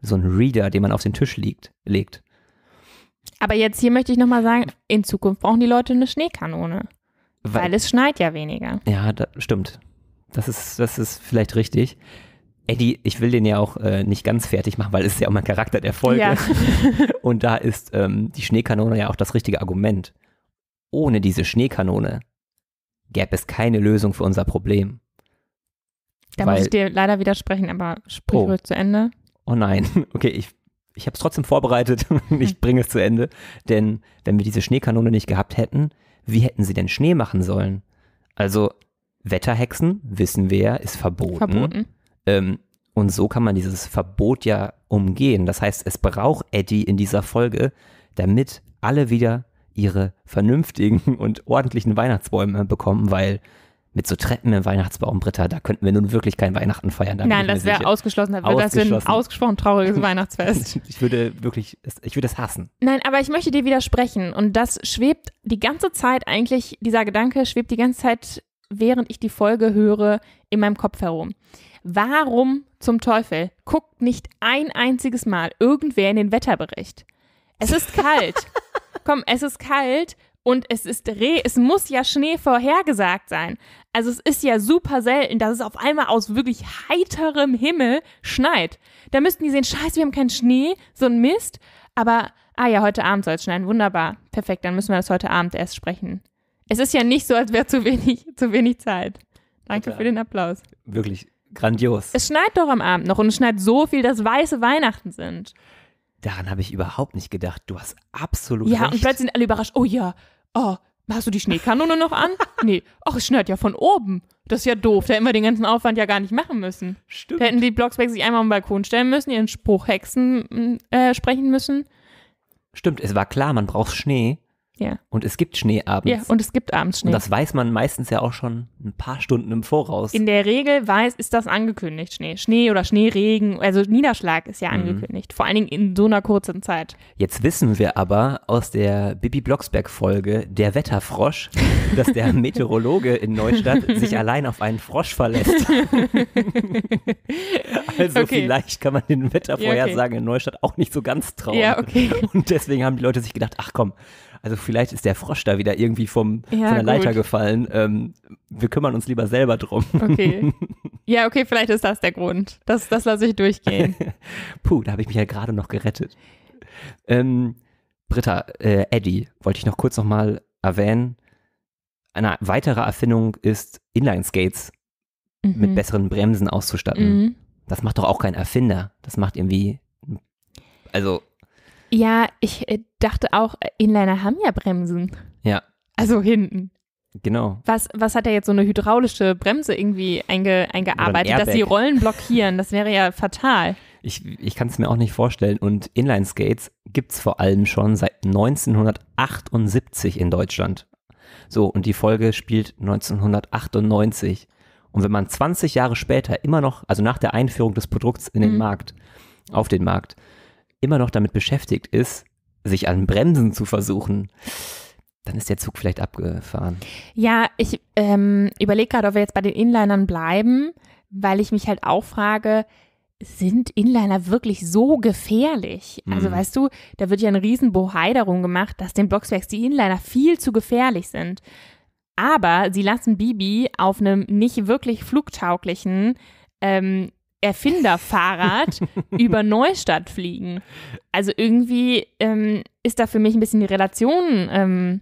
so einen Reader, den man auf den Tisch liegt, legt? Aber jetzt hier möchte ich nochmal sagen, in Zukunft brauchen die Leute eine Schneekanone. Weil, weil es schneit ja weniger. Ja, da, stimmt. Das ist, das ist vielleicht richtig. Eddie, ich will den ja auch äh, nicht ganz fertig machen, weil es ist ja auch mein Charakter der Folge. Ja. *laughs* Und da ist ähm, die Schneekanone ja auch das richtige Argument. Ohne diese Schneekanone gäbe es keine Lösung für unser Problem. Da weil, muss ich dir leider widersprechen, aber sprich oh. ruhig zu Ende. Oh nein, *laughs* okay, ich ich habe es trotzdem vorbereitet *laughs* und ich bringe es zu Ende. Denn wenn wir diese Schneekanone nicht gehabt hätten, wie hätten sie denn Schnee machen sollen? Also Wetterhexen, wissen wir ja, ist verboten. Verboten. Ähm, und so kann man dieses Verbot ja umgehen. Das heißt, es braucht Eddie in dieser Folge, damit alle wieder ihre vernünftigen und ordentlichen Weihnachtsbäume bekommen, weil mit so Treppen im Weihnachtsbaum, Britta, da könnten wir nun wirklich kein Weihnachten feiern. Nein, das wäre ausgeschlossen. Das wäre ein ausgesprochen trauriges *laughs* Weihnachtsfest. ich würde wirklich, ich würde es hassen. Nein, aber ich möchte dir widersprechen. Und das schwebt die ganze Zeit eigentlich, dieser Gedanke schwebt die ganze Zeit, während ich die Folge höre, in meinem Kopf herum. Warum zum Teufel guckt nicht ein einziges Mal irgendwer in den Wetterbericht? Es ist kalt. *laughs* Komm, es ist kalt und es ist Reh, es muss ja Schnee vorhergesagt sein. Also es ist ja super selten, dass es auf einmal aus wirklich heiterem Himmel schneit. Da müssten die sehen, scheiße, wir haben keinen Schnee, so ein Mist. Aber, ah ja, heute Abend soll es schneien, wunderbar, perfekt, dann müssen wir das heute Abend erst sprechen. Es ist ja nicht so, als wäre zu wenig, *laughs* zu wenig Zeit. Danke für den Applaus. Wirklich grandios. Es schneit doch am Abend noch und es schneit so viel, dass weiße Weihnachten sind. Daran habe ich überhaupt nicht gedacht. Du hast absolut ja, recht. Ja, und plötzlich sind alle überrascht. Oh ja, oh, hast du die Schneekanone noch an? Nee. Ach, es schneit ja von oben. Das ist ja doof. Da hätten wir den ganzen Aufwand ja gar nicht machen müssen. Stimmt. Da hätten die Blocksberg sich einmal am Balkon stellen müssen, ihren Spruch Hexen äh, sprechen müssen. Stimmt, es war klar, man braucht Schnee, ja. Und es gibt Schnee abends. Ja, und es gibt abends Schnee. Und das weiß man meistens ja auch schon ein paar Stunden im Voraus. In der Regel weiß, ist das angekündigt, Schnee. Schnee oder Schneeregen, also Niederschlag ist ja mhm. angekündigt. Mhm. Vor allen Dingen in so einer kurzen Zeit. Jetzt wissen wir aber aus der Bibi Blocksberg-Folge Der Wetterfrosch, *laughs* dass der Meteorologe in Neustadt sich allein auf einen Frosch verlässt. *laughs* also okay. vielleicht kann man den Wettervorhersagen ja, okay. in Neustadt auch nicht so ganz trauen. Ja, okay. Und deswegen haben die Leute sich gedacht, ach komm, also vielleicht ist der Frosch da wieder irgendwie vom, ja, von der Leiter gefallen. Ähm, wir kümmern uns lieber selber drum. Okay. *laughs* Ja, okay, vielleicht ist das der Grund. Das, das lasse ich durchgehen. *laughs* Puh, da habe ich mich ja gerade noch gerettet. Ähm, Britta, äh, Eddie, wollte ich noch kurz nochmal erwähnen. Eine weitere Erfindung ist Inline-Skates mhm. mit besseren Bremsen auszustatten. Mhm. Das macht doch auch kein Erfinder. Das macht irgendwie, also ja, ich äh, dachte auch, äh, Inliner haben ja Bremsen. Ja. Also hinten. Genau. Was, was hat er jetzt so eine hydraulische Bremse irgendwie einge, eingearbeitet, ein dass sie Rollen blockieren? Das wäre ja fatal. Ich, ich kann es mir auch nicht vorstellen. Und Inline-Skates gibt es vor allem schon seit 1978 in Deutschland. So, und die Folge spielt 1998. Und wenn man 20 Jahre später immer noch, also nach der Einführung des Produkts in den mhm. Markt, auf den Markt, immer noch damit beschäftigt ist, sich an Bremsen zu versuchen, dann ist der Zug vielleicht abgefahren. Ja, ich ähm, überlege gerade, ob wir jetzt bei den Inlinern bleiben, weil ich mich halt auch frage, sind Inliner wirklich so gefährlich? Also mhm. Also weißt du, da wird ja eine riesen Boheiderung gemacht, dass den Blocksbergs die Inliner viel zu gefährlich sind. Aber sie lassen Bibi auf einem nicht wirklich flugtauglichen ähm, Erfinderfahrrad *laughs* über Neustadt fliegen. Also irgendwie ähm, ist da für mich ein bisschen die Relation, ähm,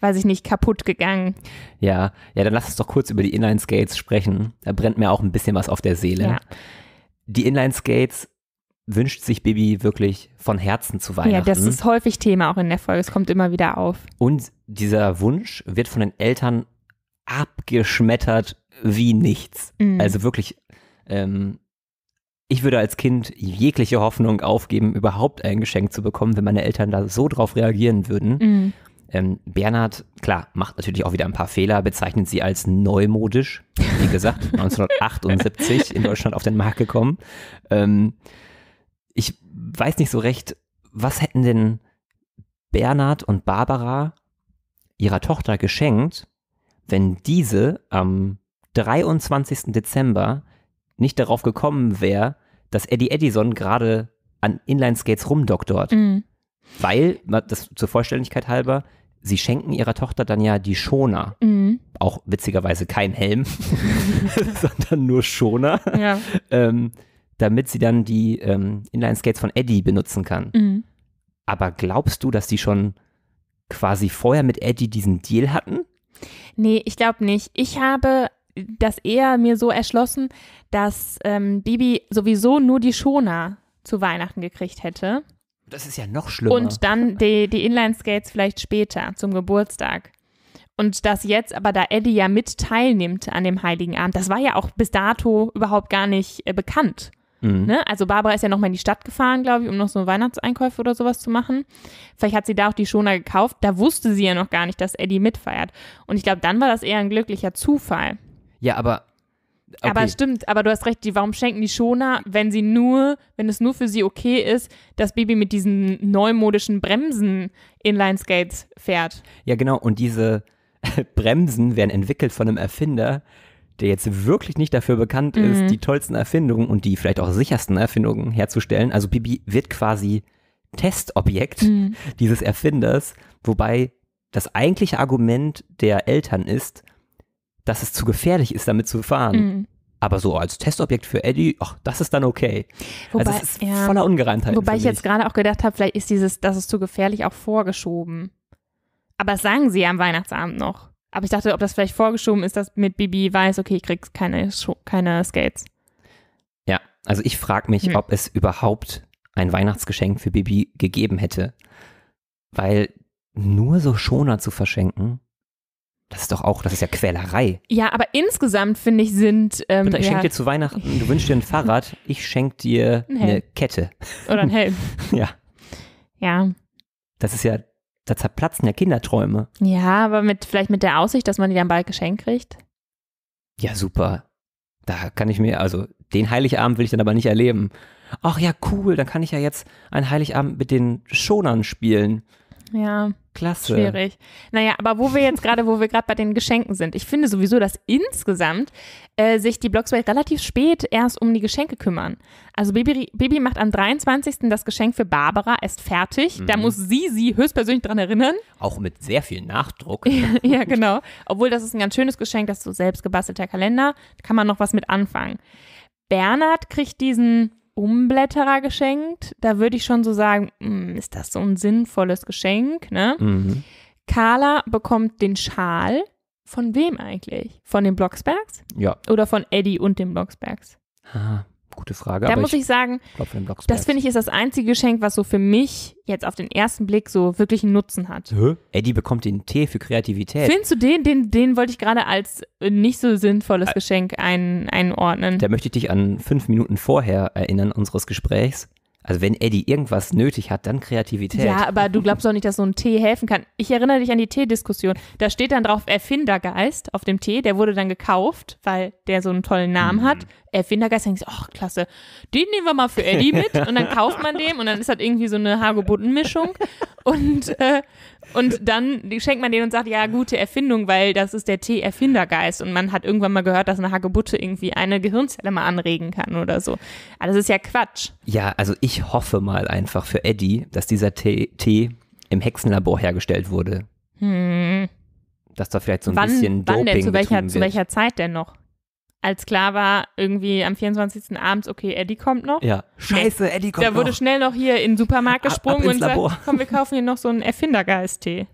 weiß ich nicht, kaputt gegangen. Ja, ja, dann lass uns doch kurz über die Inline Skates sprechen. Da brennt mir auch ein bisschen was auf der Seele. Ja. Die Inline Skates wünscht sich Bibi wirklich von Herzen zu Weihnachten. Ja, das ist häufig Thema auch in der Folge. Es kommt immer wieder auf. Und dieser Wunsch wird von den Eltern abgeschmettert wie nichts. Mhm. Also wirklich ähm, ich würde als Kind jegliche Hoffnung aufgeben, überhaupt ein Geschenk zu bekommen, wenn meine Eltern da so drauf reagieren würden. Mhm. Ähm, Bernhard, klar, macht natürlich auch wieder ein paar Fehler, bezeichnet sie als neumodisch. Wie gesagt, 1978 *laughs* in Deutschland auf den Markt gekommen. Ähm, ich weiß nicht so recht, was hätten denn Bernhard und Barbara ihrer Tochter geschenkt, wenn diese am 23. Dezember nicht darauf gekommen wäre, dass Eddie Edison gerade an Inline-Skates rumdoktort. Mhm. Weil, das zur Vollständigkeit halber, sie schenken ihrer Tochter dann ja die Schoner. Mhm. Auch witzigerweise kein Helm, *laughs* *laughs* sondern nur Schoner. Ja. Ähm, damit sie dann die ähm, Inline-Skates von Eddie benutzen kann. Mhm. Aber glaubst du, dass die schon quasi vorher mit Eddie diesen Deal hatten? Nee, ich glaube nicht. Ich habe das eher mir so erschlossen, dass ähm, Bibi sowieso nur die Schoner zu Weihnachten gekriegt hätte. Das ist ja noch schlimmer. Und dann die, die Inline-Skates vielleicht später, zum Geburtstag. Und dass jetzt aber da Eddie ja mit teilnimmt an dem Heiligen Abend, das war ja auch bis dato überhaupt gar nicht äh, bekannt. Mhm. Ne? Also Barbara ist ja nochmal in die Stadt gefahren, glaube ich, um noch so Weihnachtseinkäufe oder sowas zu machen. Vielleicht hat sie da auch die Schoner gekauft. Da wusste sie ja noch gar nicht, dass Eddie mitfeiert. Und ich glaube, dann war das eher ein glücklicher Zufall. Ja, aber. Okay. Aber stimmt, aber du hast recht, die, warum schenken die Schoner, wenn sie nur, wenn es nur für sie okay ist, dass Baby mit diesen neumodischen Bremsen Inline-Skates fährt? Ja, genau, und diese *laughs* Bremsen werden entwickelt von einem Erfinder, der jetzt wirklich nicht dafür bekannt mhm. ist, die tollsten Erfindungen und die vielleicht auch sichersten Erfindungen herzustellen. Also Bibi wird quasi Testobjekt mhm. dieses Erfinders, wobei das eigentliche Argument der Eltern ist, dass es zu gefährlich ist, damit zu fahren. Mhm. Aber so als Testobjekt für Eddie, ach, das ist dann okay. Also Wobei, also es ist ja, voller Ungereimtheit. Wobei ich jetzt gerade auch gedacht habe, vielleicht ist dieses, das ist zu gefährlich, auch vorgeschoben. Aber das sagen sie ja am Weihnachtsabend noch. Aber ich dachte, ob das vielleicht vorgeschoben ist, dass mit Bibi weiß, okay, ich krieg keine, keine Skates. Ja, also ich frage mich, hm. ob es überhaupt ein Weihnachtsgeschenk für Bibi gegeben hätte. Weil nur so Schoner zu verschenken, das ist doch auch, das ist ja Quälerei. Ja, aber insgesamt finde ich sind. Ähm, Bitte, ich ja. schenke dir zu Weihnachten, du wünschst dir ein Fahrrad, ich schenke dir ein eine Kette. Oder ein Helm. *laughs* ja. Ja. Das ist ja, da zerplatzen ja Kinderträume. Ja, aber mit, vielleicht mit der Aussicht, dass man die dann bald geschenkt kriegt. Ja, super. Da kann ich mir, also den Heiligabend will ich dann aber nicht erleben. Ach ja, cool, dann kann ich ja jetzt einen Heiligabend mit den Schonern spielen. Ja. Klasse. Schwierig. Naja, aber wo wir jetzt gerade, wo wir gerade bei den Geschenken sind, ich finde sowieso, dass insgesamt äh, sich die Blogswelt relativ spät erst um die Geschenke kümmern. Also Bibi, Baby macht am 23. das Geschenk für Barbara, ist fertig. Mhm. Da muss sie sie höchstpersönlich dran erinnern. Auch mit sehr viel Nachdruck. ja, *laughs* ja, genau. Obwohl das ist ein ganz schönes Geschenk, das ist so selbst gebastelter Kalender. Da kann man noch was mit anfangen. Bernhard kriegt diesen Umblätterer geschenkt. Da würde ich schon so sagen, hm, ist das so ein sinnvolles Geschenk, ne? Mhm. Carla bekommt den Schal. Von wem eigentlich? Von den Blocksbergs? Ja. Oder von Eddie und den Blocksbergs? Aha gute Frage. Da muss ich, ich sagen, glaub, das finde ich ist das einzige Geschenk, was so für mich jetzt auf den ersten Blick so wirklich einen Nutzen hat. Eddie bekommt den Tee für Kreativität. Findest du den? Den, den wollte ich gerade als äh, nicht so sinnvolles Ä äh. Geschenk ein, einordnen. Da möchte ich dich an fünf Minuten vorher erinnern unseres Gesprächs. Also wenn Eddie irgendwas nötig hat, dann Kreativität. Ja, aber du glaubst doch nicht, dass so ein Tee helfen kann. Ich erinnere dich an die Teediskussion. Da steht dann drauf Erfindergeist auf dem Tee. Der wurde dann gekauft, weil der so einen tollen Namen mhm. hat. Erfindergeist, denkst du, ach, klasse, den nehmen wir mal für Eddie mit und dann kauft man dem und dann ist das irgendwie so eine Hagebutten-Mischung und, äh, und dann schenkt man den und sagt, ja, gute Erfindung, weil das ist der Tee Erfindergeist und man hat irgendwann mal gehört, dass eine Hagebutte irgendwie eine Gehirnzelle mal anregen kann oder so. Aber also, das ist ja Quatsch. Ja, also ich hoffe mal einfach für Eddie, dass dieser Tee, Tee im Hexenlabor hergestellt wurde. Hm dass da vielleicht so ein wann, bisschen Doping wann denn? Zu welcher, zu welcher Zeit denn noch? als klar war, irgendwie am 24. abends, okay, Eddie kommt noch. Ja. Scheiße, Eddie kommt noch. Da wurde noch. schnell noch hier in den Supermarkt gesprungen ab, ab und Labor. sagt, komm, wir kaufen hier noch so einen Erfindergeist-Tee.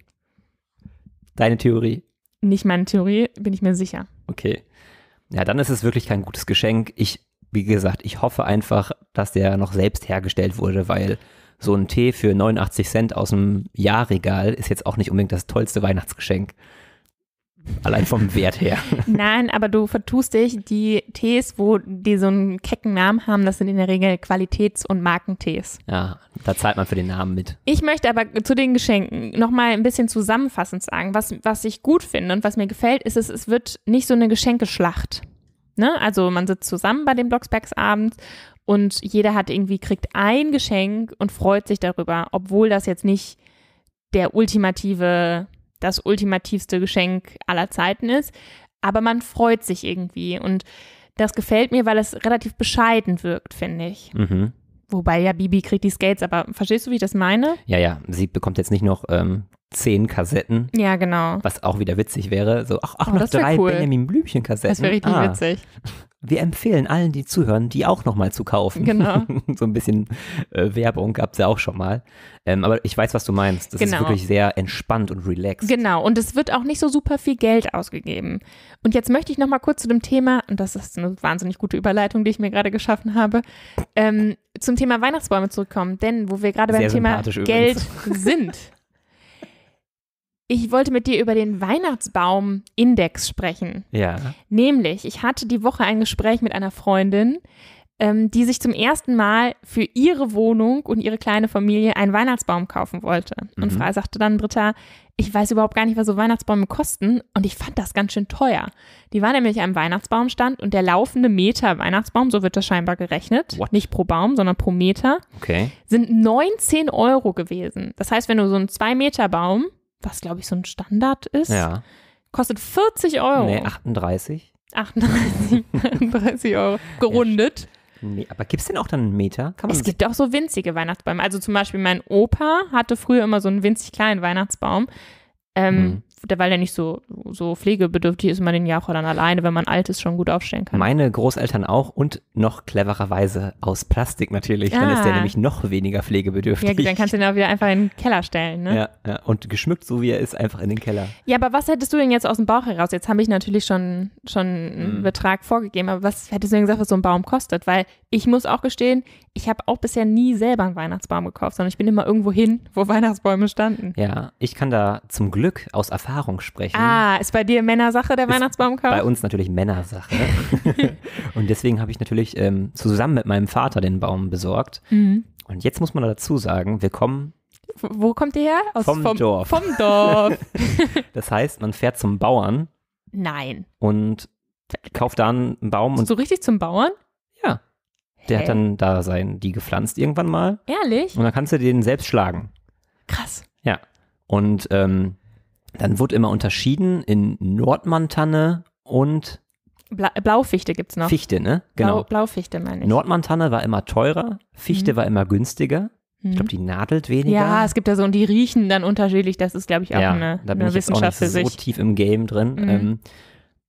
Deine Theorie? Nicht meine Theorie, bin ich mir sicher. Okay. Ja, dann ist es wirklich kein gutes Geschenk. Ich, wie gesagt, ich hoffe einfach, dass der noch selbst hergestellt wurde, weil so ein Tee für 89 Cent aus dem Jahrregal ist jetzt auch nicht unbedingt das tollste Weihnachtsgeschenk. Allein vom Wert her. *laughs* Nein, aber du vertust dich. Die Tees, wo die so einen kecken Namen haben, das sind in der Regel Qualitäts- und Markentees. Ja, da zahlt man für den Namen mit. Ich möchte aber zu den Geschenken nochmal ein bisschen zusammenfassend sagen. Was, was ich gut finde und was mir gefällt, ist, es, es wird nicht so eine Geschenkeschlacht. Ne? Also man sitzt zusammen bei dem Blocksbergsabend und jeder hat irgendwie, kriegt ein Geschenk und freut sich darüber, obwohl das jetzt nicht der ultimative das ultimativste Geschenk aller Zeiten ist, aber man freut sich irgendwie und das gefällt mir, weil es relativ bescheiden wirkt, finde ich. Mhm. Wobei ja Bibi kriegt die Skates, aber verstehst du, wie ich das meine? Ja, ja, sie bekommt jetzt nicht noch ähm, zehn Kassetten. Ja, genau. Was auch wieder witzig wäre. So, ach, ach oh, noch drei cool. Benjamin Blümchen-Kassetten. Das wäre richtig ah. witzig. *laughs* wir empfehlen allen, die zuhören, die auch nochmal zu kaufen. Genau. *laughs* so ein bisschen äh, Werbung gab es ja auch schon mal. Ähm, aber ich weiß, was du meinst. Das genau. ist wirklich sehr entspannt und relaxed. Genau. Und es wird auch nicht so super viel Geld ausgegeben. Und jetzt möchte ich nochmal kurz zu dem Thema, und das ist eine wahnsinnig gute Überleitung, die ich mir gerade geschaffen habe, ähm, zum Thema Weihnachtsbäume zurückkommen. Denn wo wir gerade beim Thema Geld sind. *laughs* ich wollte mit dir über den Weihnachtsbaum-Index sprechen. Ja. Nämlich, ich hatte die Woche ein Gespräch mit einer Freundin, ähm, die sich zum ersten Mal für ihre Wohnung und ihre kleine Familie einen Weihnachtsbaum kaufen wollte. Mhm. Und Frei sagte dann Britta, ich weiß überhaupt gar nicht, was so Weihnachtsbäume kosten und ich fand das ganz schön teuer. Die war nämlich am Weihnachtsbaumstand und der laufende Meter Weihnachtsbaum, so wird das scheinbar gerechnet, What? nicht pro Baum, sondern pro Meter, okay. sind 19 Euro gewesen. Das heißt, wenn du so einen 2 Meter Baum was glaube ich so ein Standard ist. Ja. Kostet 40 Euro. Nee, 38. 38, *laughs* Euro. Gerundet. Nee, aber gibt es denn auch dann einen Meter? es gibt auch so winzige Weihnachtsbäume. Also zum Beispiel mein Opa hatte früher immer so einen winzig kleinen Weihnachtsbaum. Ähm, hm weil der nicht so, so pflegebedürftig ist, man den ja auch dann alleine, wenn man alt ist, schon gut aufstellen kann. Meine Großeltern auch und noch clevererweise aus Plastik natürlich. Ah. Dann ist der ah. nämlich noch weniger pflegebedürftig. Ja, dann kannst du ihn auch wieder einfach in den Keller stellen, ne? Ja, ja, und geschmückt, so wie er ist, einfach in den Keller. Ja, aber was hättest du denn jetzt aus dem Bauch heraus? Jetzt habe ich natürlich schon, schon einen hm. Betrag vorgegeben, aber was hättest du denn gesagt, was so ein Baum kostet? Weil ich muss auch gestehen, ich habe auch bisher nie selber einen Weihnachtsbaum gekauft, sondern ich bin immer irgendwo hin, wo *laughs* Weihnachtsbäume standen. Ja, ich kann da zum Glück aus Erfahrung sprechen. Ah, ist bei dir Männersache der Weihnachtsbaumkauf? Bei uns natürlich Männersache. *laughs* und deswegen habe ich natürlich ähm, zusammen mit meinem Vater den Baum besorgt. Mhm. Und jetzt muss man dazu sagen, wir kommen wo kommt ihr her? Aus, vom, vom, Dorf. Vom Dorf. *laughs* das heißt, man fährt zum Bauern. Nein. Und kauft da einen Baum. Bist du richtig zum Bauern? Ja. Der hat dann da sein, die gepflanzt irgendwann mal. Ehrlich? Und dann kannst du den selbst schlagen. Krass. Ja. Und ähm, dann wurde immer unterschieden in Nordmantanne und Bla Blaufichte gibt es noch. Fichte, ne? Genau. Blau Blaufichte meine ich. Nordmantanne war immer teurer, Fichte mhm. war immer günstiger. Ich glaube, mhm. die nadelt weniger. Ja, es gibt da so, und die riechen dann unterschiedlich. Das ist, glaube ich, auch ja, eine, da bin eine ich Wissenschaft auch nicht so tief im Game drin. Mhm. Ähm,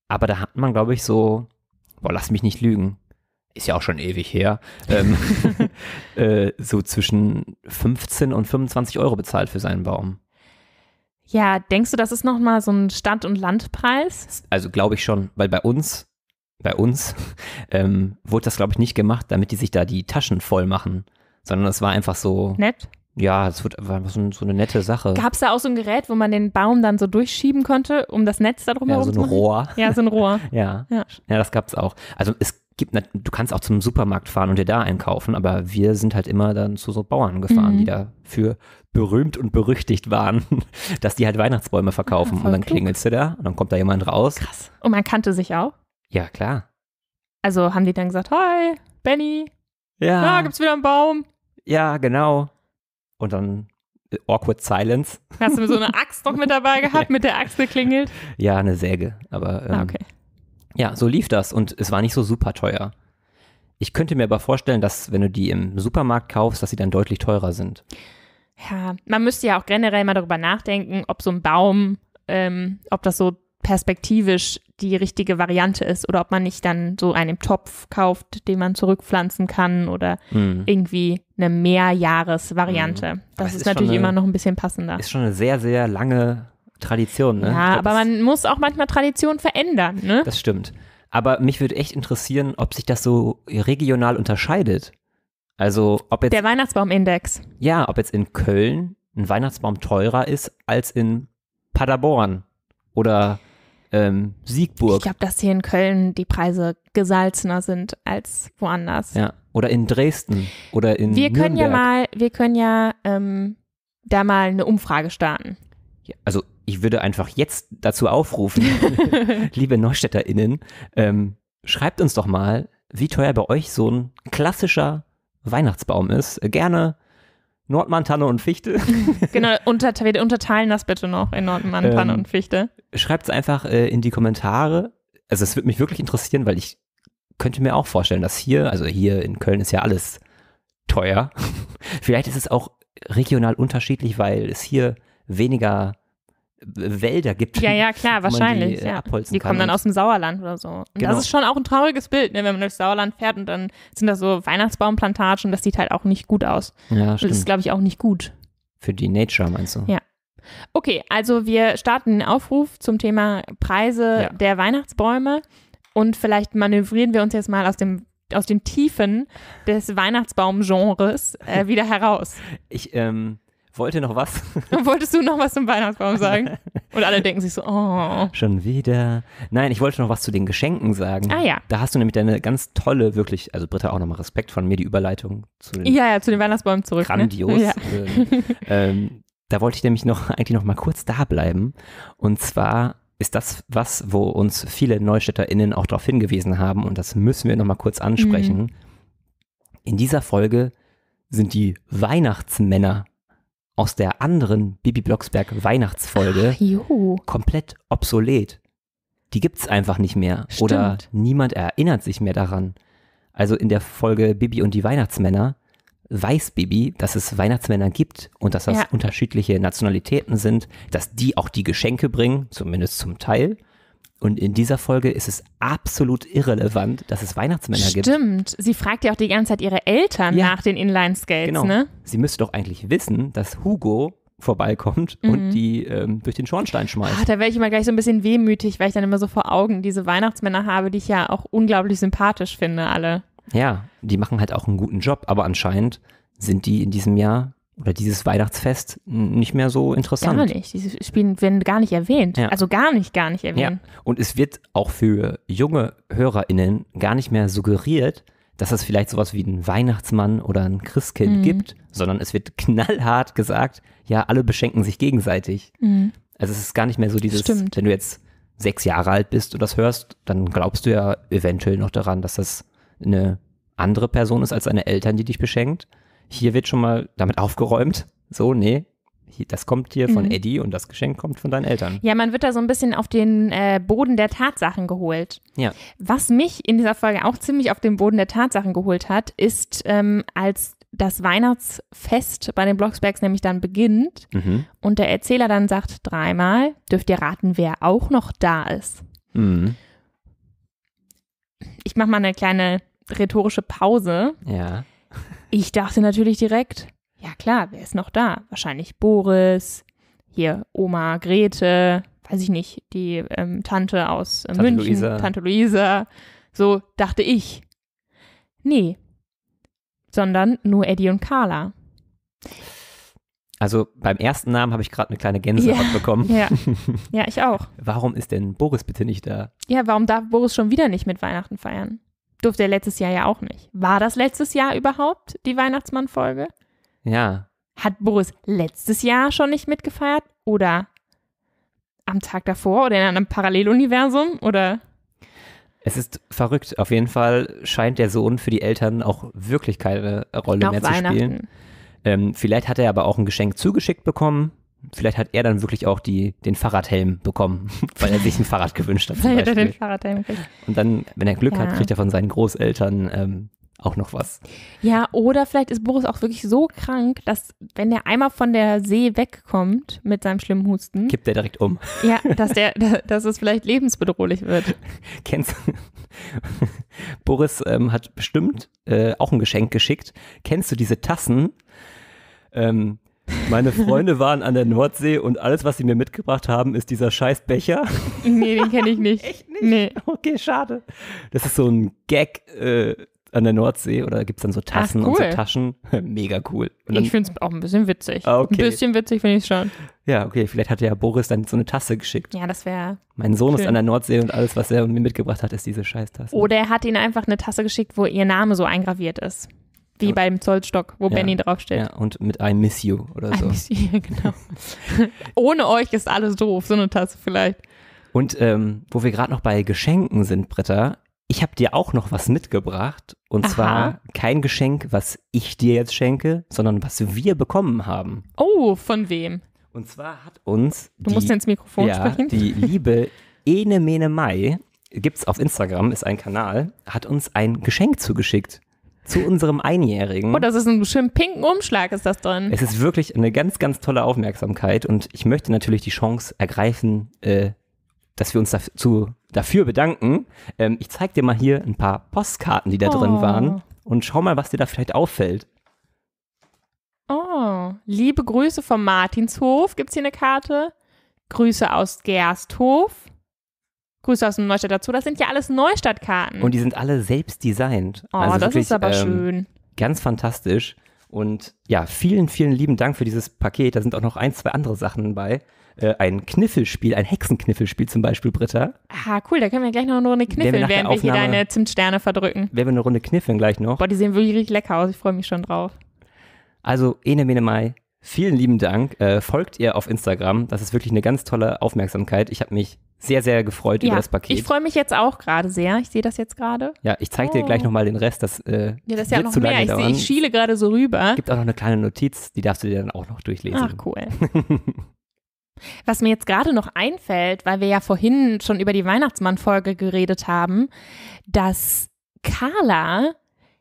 aber da hat man, glaube ich, so, boah, lass mich nicht lügen, ist ja auch schon ewig her, ähm, *laughs* *laughs* äh, so zwischen 15 und 25 Euro bezahlt für seinen Baum. Ja, denkst du, das ist nochmal so ein Stadt- und Landpreis? Also glaube ich schon, weil bei uns, bei uns *laughs* ähm, wurde das, glaube ich, nicht gemacht, damit die sich da die Taschen voll machen, sondern es war einfach so. Nett ja, es wird einfach so, so, eine nette Sache. Gab es da auch so ein Gerät, wo man den Baum dann so durchschieben konnte, um das Netz da drumherum herum so zu machen? so ein Rohr. Ja, so ein Rohr. *laughs* ja. ja. ja, das gab es auch. Also es gibt, du kannst auch zum Supermarkt fahren und dir da einkaufen, aber wir sind halt immer dann zu so Bauern gefahren, mhm. die dafür berühmt und berüchtigt waren, *laughs* dass die halt Weihnachtsbäume verkaufen. Ja, und dann klug. klingelst du da und dann kommt da jemand raus. Krass. Und man kannte sich auch? Ja, klar. Also haben die dann gesagt, hi, Benny. Ja. Da Ah, gibt's wieder einen Baum? Ja, genau und dann äh, awkward silence. Hast du so eine Axt noch mit dabei *laughs* gehabt, mit der Axt geklingelt? Ja, eine Säge, aber ähm, ah, okay. ja, so lief das und es war nicht so super teuer. Ich könnte mir aber vorstellen, dass wenn du die im Supermarkt kaufst, dass sie dann deutlich teurer sind. Ja, man müsste ja auch generell mal darüber nachdenken, ob so ein Baum, ähm, ob das so perspektivisch die richtige Variante ist oder ob man nicht dann so einen Topf kauft, den man zurückpflanzen kann oder hm. irgendwie eine Mehrjahresvariante. Hm. Das ist, ist, natürlich eine, immer noch ein bisschen passender. Ist schon eine sehr, sehr lange Tradition. Ne? Ja, aber man muss auch manchmal Tradition verändern. Ne? Das stimmt. Aber mich würde echt interessieren, ob sich das so regional unterscheidet. Also ob jetzt der Weihnachtsbaumindex. Ja, ob jetzt in Köln ein Weihnachtsbaum teurer ist als in Paderborn oder ähm, Siegburg. Ich glaube, dass hier in Köln die Preise gesalzener sind als woanders. Ja, oder in Dresden oder in wir Nürnberg. Können ja mal, wir können ja ähm, da mal eine Umfrage starten. Ja, also ich würde einfach jetzt dazu aufrufen, *laughs* *laughs* liebe NeustädterInnen, ähm, schreibt uns doch mal, wie teuer bei euch so ein klassischer Weihnachtsbaum ist. Gerne Nordmann, Tanne und Fichte. genau, *laughs* unter, wir unterteilen das bitte noch in Nordmann, Tanne ähm, und Fichte schreibt es einfach äh, in die Kommentare. Also es würde mich wirklich interessieren, weil ich könnte mir auch vorstellen, dass hier, also hier in Köln ist ja alles teuer. *laughs* Vielleicht ist es auch regional unterschiedlich, weil es hier weniger äh, Wälder gibt. Ja, ja, klar, wahrscheinlich. Die, ja. die kommen dann aus dem Sauerland oder so. Und genau. das ist schon auch ein trauriges Bild, ne, wenn man durchs Sauerland fährt und dann sind da so Weihnachtsbaumplantagen, und das sieht halt auch nicht gut aus. Ja, stimmt. das ist, glaube ich, auch nicht gut. Für die Nature, meinst du? Ja. Okay, also wir starten den Aufruf zum Thema Preise ja. der Weihnachtsbäume und vielleicht manövrieren wir uns jetzt mal aus dem aus den Tiefen des Weihnachtsbaum-Genres äh, *laughs* wieder heraus. Ich ähm, wollte noch was. *laughs* Wolltest du noch was zum Weihnachtsbaum sagen? *laughs* Und alle denken sich so, oh. Schon wieder. Nein, ich wollte noch was zu den Geschenken sagen. Ah ja. Da hast du nämlich deine ganz tolle, wirklich, also Britta auch nochmal Respekt von mir, die Überleitung zu den. Ja, ja, zu den Weihnachtsbäumen zurück. Ne? Grandios. Ne? Ja. ähm, ähm da wollte ich nämlich noch *laughs* eigentlich noch mal kurz da bleiben. Und zwar ist das was, wo uns viele NeustädterInnen auch darauf hingewiesen haben und das müssen wir noch mal kurz ansprechen. Mhm. In dieser Folge sind die Weihnachtsmänner aus der anderen Bibi Blocksberg Weihnachtsfolge Ach, komplett obsolet. Die gibt es einfach nicht mehr Stimmt. oder niemand erinnert sich mehr daran. Also in der Folge Bibi und die Weihnachtsmänner weiß Bibi, dass es Weihnachtsmänner gibt und dass das ja. unterschiedliche Nationalitäten sind, dass die auch die Geschenke bringen, zumindest zum Teil. Und in dieser Folge ist es absolut irrelevant, dass es Weihnachtsmänner Stimmt. gibt. Stimmt. Sie fragt ja auch die ganze Zeit ihre Eltern ja. nach den Inline-Skates, genau. ne? Sie müsste doch eigentlich wissen, dass Hugo vorbeikommt mhm. und die ähm, durch den Schornstein schmeißt. Ach, da werde ich immer gleich so ein bisschen wehmütig, weil ich dann immer so vor Augen diese Weihnachtsmänner habe, die ich ja auch unglaublich sympathisch finde, alle. Ja, die machen halt auch einen guten Job, aber anscheinend sind die in diesem Jahr oder dieses Weihnachtsfest nicht mehr so interessant. Gar nicht. Diese Spiele werden gar nicht erwähnt. Ja. Also gar nicht, gar nicht erwähnt. Ja. Und es wird auch für junge HörerInnen gar nicht mehr suggeriert, dass es vielleicht sowas wie einen Weihnachtsmann oder ein Christkind mhm. gibt, sondern es wird knallhart gesagt, ja, alle beschenken sich gegenseitig. Mhm. Also es ist gar nicht mehr so dieses, Stimmt. wenn du jetzt sechs Jahre alt bist und das hörst, dann glaubst du ja eventuell noch daran, dass das eine andere Person ist als deine Eltern, die dich beschenkt. Hier wird schon mal damit aufgeräumt. So, nee, das kommt hier von mhm. Eddie und das Geschenk kommt von deinen Eltern. Ja, man wird da so ein bisschen auf den äh, Boden der Tatsachen geholt. Ja. Was mich in dieser Folge auch ziemlich auf den Boden der Tatsachen geholt hat, ist, ähm, als das Weihnachtsfest bei den Blocksbergs nämlich dann beginnt mhm. und der Erzähler dann sagt dreimal, dürft ihr raten, wer auch noch da ist. Mhm ich mache mal eine kleine rhetorische Pause. Ja. Ich dachte natürlich direkt, ja klar, wer ist noch da? Wahrscheinlich Boris, hier Oma Grete, weiß ich nicht, die ähm, Tante aus äh, Tante München, Luisa. Tante Luisa. So dachte ich. Nee, sondern nur Eddie und Carla. Also beim ersten Namen habe ich gerade eine kleine Gänsehaut ja, bekommen. Ja. *laughs* ja, ich auch. Warum ist denn Boris bitte nicht da? Ja, warum darf Boris schon wieder nicht mit Weihnachten feiern? Durfte er letztes Jahr ja auch nicht. War das letztes Jahr überhaupt die Weihnachtsmann-Folge? Ja. Hat Boris letztes Jahr schon nicht mitgefeiert? Oder am Tag davor oder in einem Paralleluniversum? Oder? Es ist verrückt. Auf jeden Fall scheint der Sohn für die Eltern auch wirklich keine Rolle Nach mehr zu spielen. Ähm, vielleicht hat er aber auch ein Geschenk zugeschickt bekommen. Vielleicht hat er dann wirklich auch die, den Fahrradhelm bekommen, *laughs* weil er sich ein Fahrrad gewünscht hat. Weil er den Fahrradhelm kriegt. Und dann, wenn er Glück ja. hat, kriegt er von seinen Großeltern ähm, auch noch was. Ja, oder vielleicht ist Boris auch wirklich so krank, dass wenn er einmal von der See wegkommt mit seinem schlimmen Husten, kippt er direkt um. Ja, dass der, *laughs* dass es vielleicht lebensbedrohlich wird. *laughs* Kennst, du? *laughs* Boris ähm, hat bestimmt äh, auch ein Geschenk geschickt. Kennst du diese Tassen? Ähm, meine Freunde waren an der Nordsee und alles, was sie mir mitgebracht haben, ist dieser scheiß Becher. Nee, den kenne ich nicht. *laughs* Echt nicht? Nee. Okay, schade. Das ist so ein Gag, äh, an der Nordsee oder gibt es dann so Tassen Ach, *laughs* cool. und so Taschen? Mega cool. Dann, ich finde es auch ein bisschen witzig. Okay. Ein bisschen witzig finde ich schon. Ja, okay, vielleicht hat ja Boris dann so eine Tasse geschickt. Ja, das wäre. Mein Sohn schön. ist an der Nordsee und alles, was er mir mitgebracht hat, ist diese Scheißtasse. Oder er hat ihnen einfach eine Tasse geschickt, wo ihr Name so eingraviert ist. Wie ja. beim Zollstock, wo ja. Benny draufsteht. Ja, und mit I miss you oder so. I miss you, *laughs* genau. Ohne euch ist alles doof, so eine Tasse vielleicht. Und ähm, wo wir gerade noch bei Geschenken sind, Britta, ich habe dir auch noch was mitgebracht. Und Aha. zwar kein Geschenk, was ich dir jetzt schenke, sondern was wir bekommen haben. Oh, von wem? Und zwar hat uns. Du die, musst ins Mikrofon ja, sprechen. Die liebe Ene Mene Mai, es auf Instagram, ist ein Kanal, hat uns ein Geschenk zugeschickt. Zu unserem Einjährigen. Oh, das ist ein schön pinken Umschlag, ist das drin. Es ist wirklich eine ganz, ganz tolle Aufmerksamkeit und ich möchte natürlich die Chance ergreifen, äh, dass wir uns dazu, dafür bedanken. Ähm, ich zeige dir mal hier ein paar Postkarten, die da oh. drin waren und schau mal, was dir da vielleicht auffällt. Oh, liebe Grüße vom Martinshof. Gibt es hier eine Karte? Grüße aus Gersthof. Grüße aus dem Neustadt dazu. Das sind ja alles Neustadtkarten. Und die sind alle selbst designt. Oh, also das wirklich, ist aber ähm, schön. Ganz fantastisch. Und ja, vielen, vielen lieben Dank für dieses Paket. Da sind auch noch ein, zwei andere Sachen bei. Äh, ein Kniffelspiel, ein Hexenkniffelspiel zum Beispiel, Britta. Ah, cool, da können wir gleich noch eine Runde kniffeln, während wir hier deine Zimtsterne verdrücken. Werden wir eine Runde kniffeln gleich noch. Boah, die sehen wirklich lecker aus, ich freue mich schon drauf. Also, Ene Mene Mai, vielen lieben Dank. Äh, folgt ihr auf Instagram, das ist wirklich eine ganz tolle Aufmerksamkeit. Ich habe mich sehr, sehr gefreut ja, über das Paket. Ich freue mich jetzt auch gerade sehr. Ich sehe das jetzt gerade. Ja, ich zeige oh. dir gleich oh. nochmal den Rest. Das, äh, ja, das ist ja noch mehr. Ich, seh, ich schiele gerade so rüber. Es Gibt auch noch eine kleine Notiz, die darfst du dir dann auch noch durchlesen. Ach, cool. *laughs* Was mir jetzt gerade noch einfällt, weil wir ja vorhin schon über die Weihnachtsmann-Folge geredet haben, dass Carla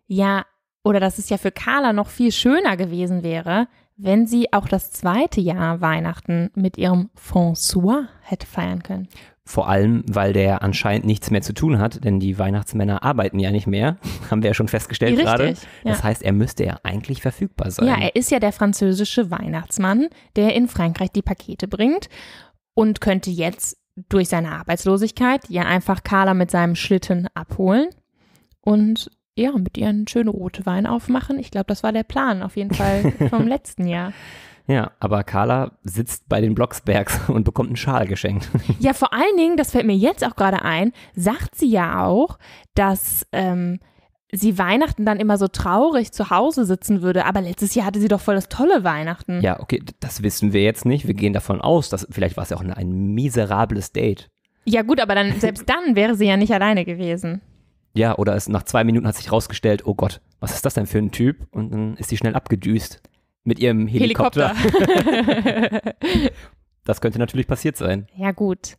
ja, oder dass es ja für Carla noch viel schöner gewesen wäre, wenn sie auch das zweite Jahr Weihnachten mit ihrem François hätte feiern können. Vor allem, weil der anscheinend nichts mehr zu tun hat, denn die Weihnachtsmänner arbeiten ja nicht mehr, *laughs* haben wir ja schon festgestellt Richtig, gerade. Ja. Das heißt, er müsste ja eigentlich verfügbar sein. Ja, er ist ja der französische Weihnachtsmann, der in Frankreich die Pakete bringt und könnte jetzt durch seine Arbeitslosigkeit ja einfach Carla mit seinem Schlitten abholen und ja, mit ihr einen schönen roten Wein aufmachen. Ich glaube, das war der Plan auf jeden Fall *laughs* vom letzten Jahr. Ja, aber Carla sitzt bei den Blocksbergs *laughs* und bekommt einen Schal geschenkt. Ja, vor allen Dingen, das fällt mir jetzt auch gerade ein, sagt sie ja auch, dass ähm, sie Weihnachten dann immer so traurig zu Hause sitzen würde. Aber letztes Jahr hatte sie doch voll das tolle Weihnachten. Ja, okay, das wissen wir jetzt nicht. Wir gehen davon aus, dass vielleicht war es ja auch ein, miserables Date. Ja, gut, aber dann, selbst dann wäre sie ja nicht alleine gewesen. Ja, oder es nach zwei Minuten hat sich rausgestellt, oh Gott, was ist das denn für ein Typ? Und dann ist sie schnell abgedüst mit ihrem Helikopter. Helikopter. *laughs* das könnte natürlich passiert sein. Ja, gut.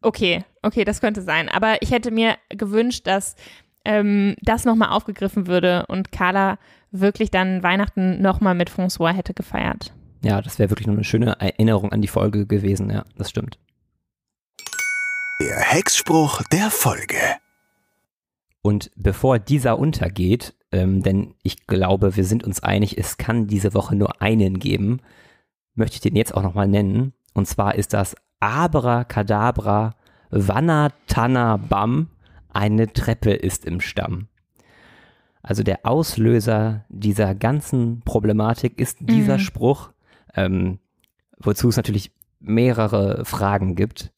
Okay, okay, das könnte sein. Aber ich hätte mir gewünscht, dass ähm, das nochmal aufgegriffen würde und Carla wirklich dann Weihnachten nochmal mit François hätte gefeiert. Ja, das wäre wirklich nur eine schöne Erinnerung an die Folge gewesen. Ja, das stimmt. Der Hexspruch der Folge. Und bevor dieser untergeht, ähm, denn ich glaube, wir sind uns einig, es kann diese Woche nur einen geben. Möchte ich den jetzt auch nochmal nennen. Und zwar ist das Abracadabra Vanatana Bam. Eine Treppe ist im Stamm. Also der Auslöser dieser ganzen Problematik ist dieser mhm. Spruch, ähm, wozu es natürlich mehrere Fragen gibt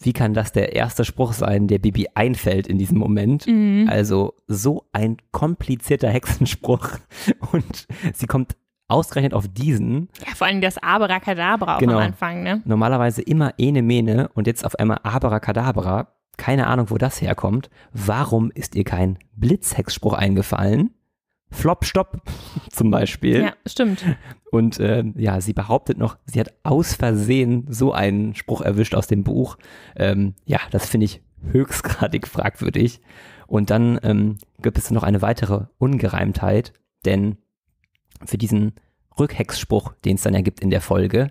wie kann das der erste Spruch sein, der Bibi einfällt in diesem Moment? Mhm. Also so ein komplizierter Hexenspruch *laughs* und sie kommt ausgerechnet auf diesen. Ja, vor allem das Abracadabra genau. am Anfang, ne? Normalerweise immer Ene Mene und jetzt auf einmal Abracadabra. Keine Ahnung, wo das herkommt. Warum ist ihr kein Blitzhexspruch eingefallen? Flop, Stopp *laughs* zum Beispiel. Ja, stimmt. Und äh, ja, sie behauptet noch, sie hat aus Versehen so einen Spruch erwischt aus dem Buch. Ähm, ja, das finde ich höchstgradig *laughs* fragwürdig. Und dann ähm, gibt es noch eine weitere Ungereimtheit, denn für diesen Rückhexspruch, den es dann ergibt in der Folge,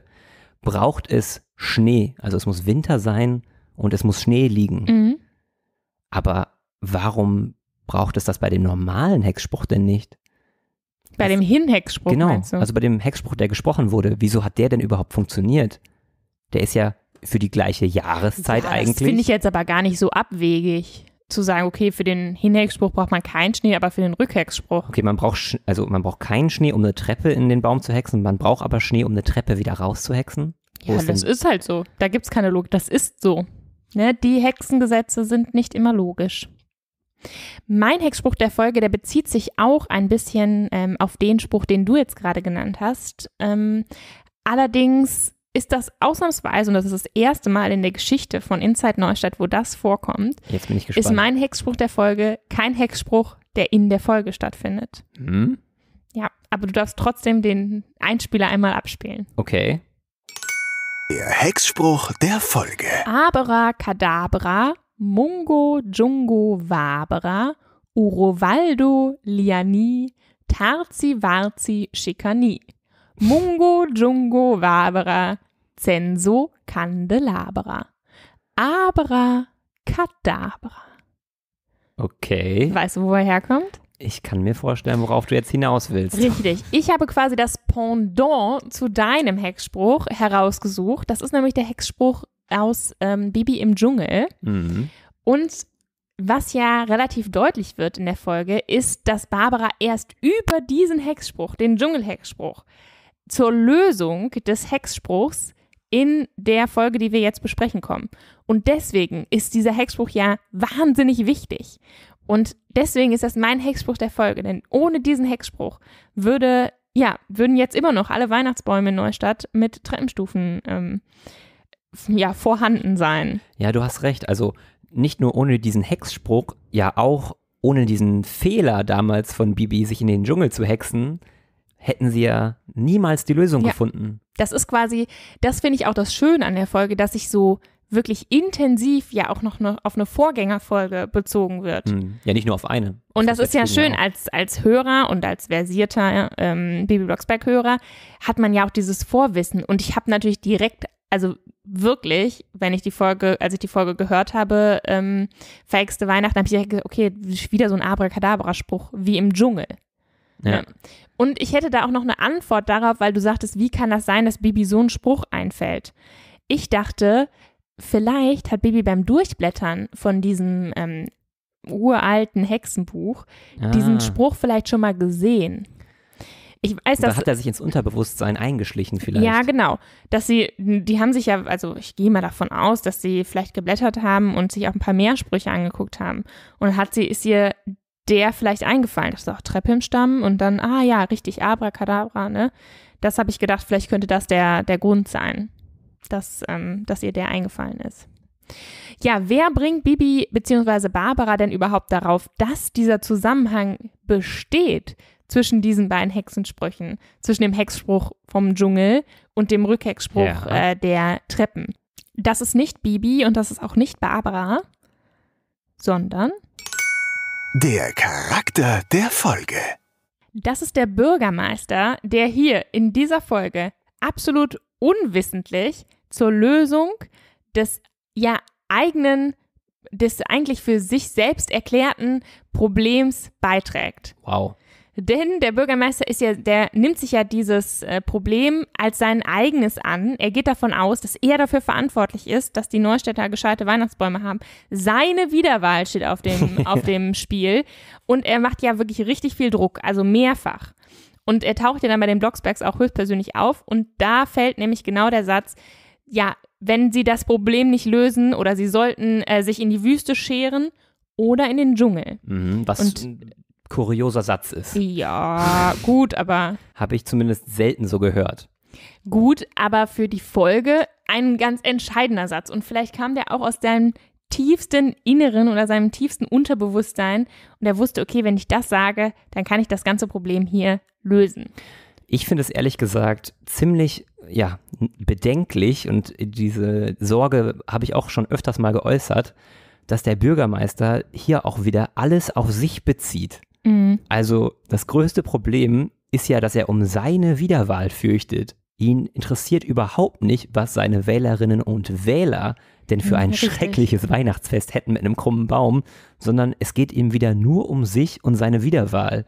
braucht es Schnee. Also es muss Winter sein und es muss Schnee liegen. Mhm. Aber warum braucht es das bei dem normalen Hexspruch denn nicht? Bei dem Hinhexspruch. Genau, also bei dem Hexspruch, der gesprochen wurde. Wieso hat der denn überhaupt funktioniert? Der ist ja für die gleiche Jahreszeit ja, eigentlich. Das finde ich jetzt aber gar nicht so abwegig, zu sagen, okay, für den Hinhexspruch braucht man keinen Schnee, aber für den Rückhexspruch. Okay, man braucht, also man braucht keinen Schnee, um eine Treppe in den Baum zu hexen, man braucht aber Schnee, um eine Treppe wieder rauszuhexen. Ja, ist das ist halt so. Da gibt es keine Logik. Das ist so. Ne? Die Hexengesetze sind nicht immer logisch. Mein Hexspruch der Folge, der bezieht sich auch ein bisschen ähm, auf den Spruch, den du jetzt gerade genannt hast. Ähm, allerdings ist das ausnahmsweise, und das ist das erste Mal in der Geschichte von Inside Neustadt, wo das vorkommt, Jetzt bin ich gespannt. ist mein Hexspruch der Folge kein Hexspruch, der in der Folge stattfindet. Hm? Ja, aber du darfst trotzdem den Einspieler einmal abspielen. Okay. Der Hexspruch der Folge. Abra Kadabra Mungo Jungo Wabera, Urovaldo Liani, Tarzi Varzi Schikani, Mungo Jungo Wabera, Censo Candelabra, Abra Kadabra. Okay. Weißt du, wo er herkommt? Ich kann mir vorstellen, worauf du jetzt hinaus willst. Richtig. Ich habe quasi das Pendant zu deinem Hexspruch herausgesucht. Das ist nämlich der Hexspruch aus ähm, Bibi im Dschungel. Mhm. Und was ja relativ deutlich wird in der Folge, ist, dass Barbara erst über diesen Hexspruch, den Dschungelhexspruch, zur Lösung des Hexspruchs in der Folge, die wir jetzt besprechen kommen. Und deswegen ist dieser Hexspruch ja wahnsinnig wichtig. Und deswegen ist das mein Hexspruch der Folge, denn ohne diesen Hexspruch würde, ja, würden jetzt immer noch alle Weihnachtsbäume in Neustadt mit Treppenstufen ähm, ja, vorhanden sein. Ja, du hast recht. Also nicht nur ohne diesen Hexspruch, ja auch ohne diesen Fehler damals von Bibi, sich in den Dschungel zu hexen, hätten sie ja niemals die Lösung ja, gefunden. Das ist quasi, das finde ich auch das Schöne an der Folge, dass sich so wirklich intensiv ja auch noch ne, auf eine Vorgängerfolge bezogen wird. Hm. Ja, nicht nur auf eine. Und das, das ist ja schön, genau. als, als Hörer und als versierter ähm, Baby Blocksberg-Hörer hat man ja auch dieses Vorwissen. Und ich habe natürlich direkt, also wirklich, wenn ich die Folge, als ich die Folge gehört habe, ähm, verhexte Weihnachten, habe ich gesagt, okay, wieder so ein Abracadabra-Spruch, wie im Dschungel. Ja. Ne? Und ich hätte da auch noch eine Antwort darauf, weil du sagtest, wie kann das sein, dass Bibi so einen Spruch einfällt? Ich dachte, vielleicht hat Bibi beim Durchblättern von diesem ähm, uralten Hexenbuch ah. diesen Spruch vielleicht schon mal gesehen ich weiß, da hat er sich ins Unterbewusstsein eingeschlichen vielleicht. Ja, genau. Dass sie, die haben sich ja, also ich gehe mal davon aus, dass sie vielleicht geblättert haben und sich auch ein paar mehr Sprüche angeguckt haben. Und hat sie, ist ihr der vielleicht eingefallen. Das ist auch Treppe im Stamm und dann, ah ja, richtig, Abracadabra, ne? Das habe ich gedacht, vielleicht könnte das der, der Grund sein, dass, ähm, dass ihr der eingefallen ist. Ja, wer bringt Bibi bzw. Barbara denn überhaupt darauf, dass dieser Zusammenhang besteht zwischen diesen beiden Hexensprüchen, zwischen dem Hexspruch vom Dschungel und dem Rückhexspruch ja. äh, der Treppen. Das ist nicht Bibi und das ist auch nicht Barbara, sondern der Charakter der Folge. Das ist der Bürgermeister, der hier in dieser Folge absolut unwissentlich zur Lösung des ja eigenen des eigentlich für sich selbst erklärten Problems beiträgt. Wow. Denn der Bürgermeister ist ja, der nimmt sich ja dieses äh, Problem als sein eigenes an. Er geht davon aus, dass er dafür verantwortlich ist, dass die Neustädter gescheite Weihnachtsbäume haben. Seine Wiederwahl steht auf dem, *laughs* auf dem Spiel. Und er macht ja wirklich richtig viel Druck, also mehrfach. Und er taucht ja dann bei den Blocksbergs auch höchstpersönlich auf. Und da fällt nämlich genau der Satz, ja, wenn sie das Problem nicht lösen oder sie sollten äh, sich in die Wüste scheren oder in den Dschungel. Mhm, was und, kurioser Satz ist. Ja, gut, aber. Habe ich zumindest selten so gehört. Gut, aber für die Folge ein ganz entscheidender Satz. Und vielleicht kam der auch aus deinem tiefsten Inneren oder seinem tiefsten Unterbewusstsein. Und er wusste, okay, wenn ich das sage, dann kann ich das ganze Problem hier lösen. Ich finde es ehrlich gesagt ziemlich ja, bedenklich und diese Sorge habe ich auch schon öfters mal geäußert, dass der Bürgermeister hier auch wieder alles auf sich bezieht. Mhm. Also das größte Problem ist ja, dass er um seine Wiederwahl fürchtet. Ihn interessiert überhaupt nicht, was seine Wählerinnen und Wähler denn für mhm, ein Richtig. schreckliches Weihnachtsfest hätten mit einem krummen Baum, sondern es geht ihm wieder nur um sich und seine Wiederwahl.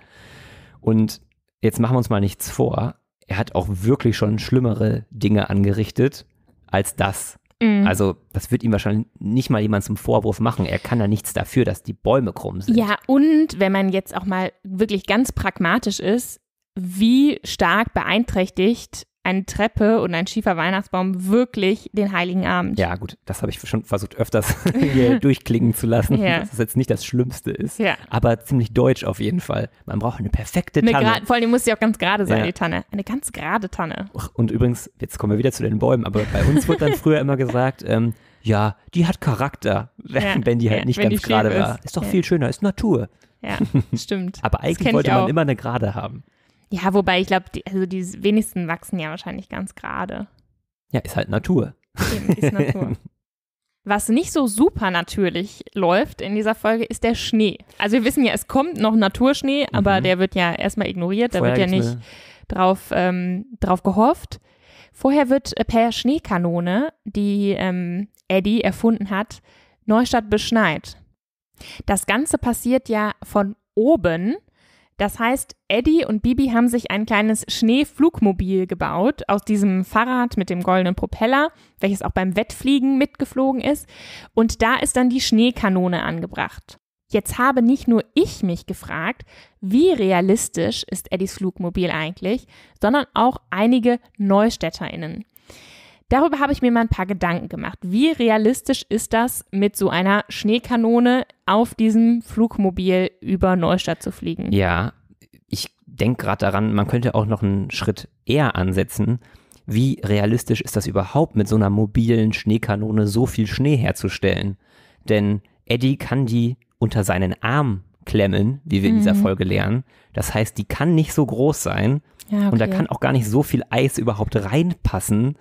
Und jetzt machen wir uns mal nichts vor, er hat auch wirklich schon schlimmere Dinge angerichtet als das. Mhm. Also das wird ihm wahrscheinlich nicht mal jemand zum Vorwurf machen. Er kann ja nichts dafür, dass die Bäume krumm sind. Ja, und wenn man jetzt auch mal wirklich ganz pragmatisch ist, wie stark beeinträchtigt eine Treppe und ein schiefer Weihnachtsbaum wirklich den Heiligen Abend. Ja, gut, das habe ich schon versucht, öfters *laughs* hier *laughs* durchklingen zu lassen, ja. dass das jetzt nicht das Schlimmste ist. Ja. Aber ziemlich deutsch auf jeden Fall. Man braucht eine perfekte eine Tanne. Vor allem muss sie auch ganz gerade sein, ja. die Tanne. Eine ganz gerade Tanne. Und übrigens, jetzt kommen wir wieder zu den Bäumen, aber bei uns wurde dann *laughs* früher immer gesagt, ähm, ja, die hat Charakter, wenn, wenn die halt nicht ganz gerade war. Ist, ist doch viel schöner, ist Natur. Ja, stimmt. aber eigentlich wollte man immer eine gerade haben. Ja, wobei ich glaube, die, also die wenigsten wachsen ja wahrscheinlich ganz gerade. Ja, ist halt Natur. Eben, ist Natur. *laughs* Was nicht so super natürlich läuft in dieser Folge, ist der Schnee. Also wir wissen ja, es kommt noch Naturschnee, mhm. aber der wird ja erstmal ignoriert, da wird ja nicht drauf, ähm, drauf gehofft. Vorher wird äh, per Schneekanone, die ähm, Eddie erfunden hat, Neustadt beschneit. Das Ganze passiert ja von oben das heißt, Eddie und Bibi haben sich ein kleines Schneeflugmobil gebaut aus diesem Fahrrad mit dem goldenen Propeller, welches auch beim Wettfliegen mitgeflogen ist. Und da ist dann die Schneekanone angebracht. Jetzt habe nicht nur ich mich gefragt, wie realistisch ist Eddies Flugmobil eigentlich, sondern auch einige NeustädterInnen. Darüber habe ich mir mal ein paar Gedanken gemacht. Wie realistisch ist das, mit so einer Schneekanone auf diesem Flugmobil über Neustadt zu fliegen? Ja, ich denke gerade daran, man könnte auch noch einen Schritt eher ansetzen. Wie realistisch ist das überhaupt, mit so einer mobilen Schneekanone so viel Schnee herzustellen? Denn Eddie kann die unter seinen Arm klemmen, wie wir in dieser mhm. Folge lernen. Das heißt, die kann nicht so groß sein ja, okay. und da kann auch gar nicht so viel Eis überhaupt reinpassen,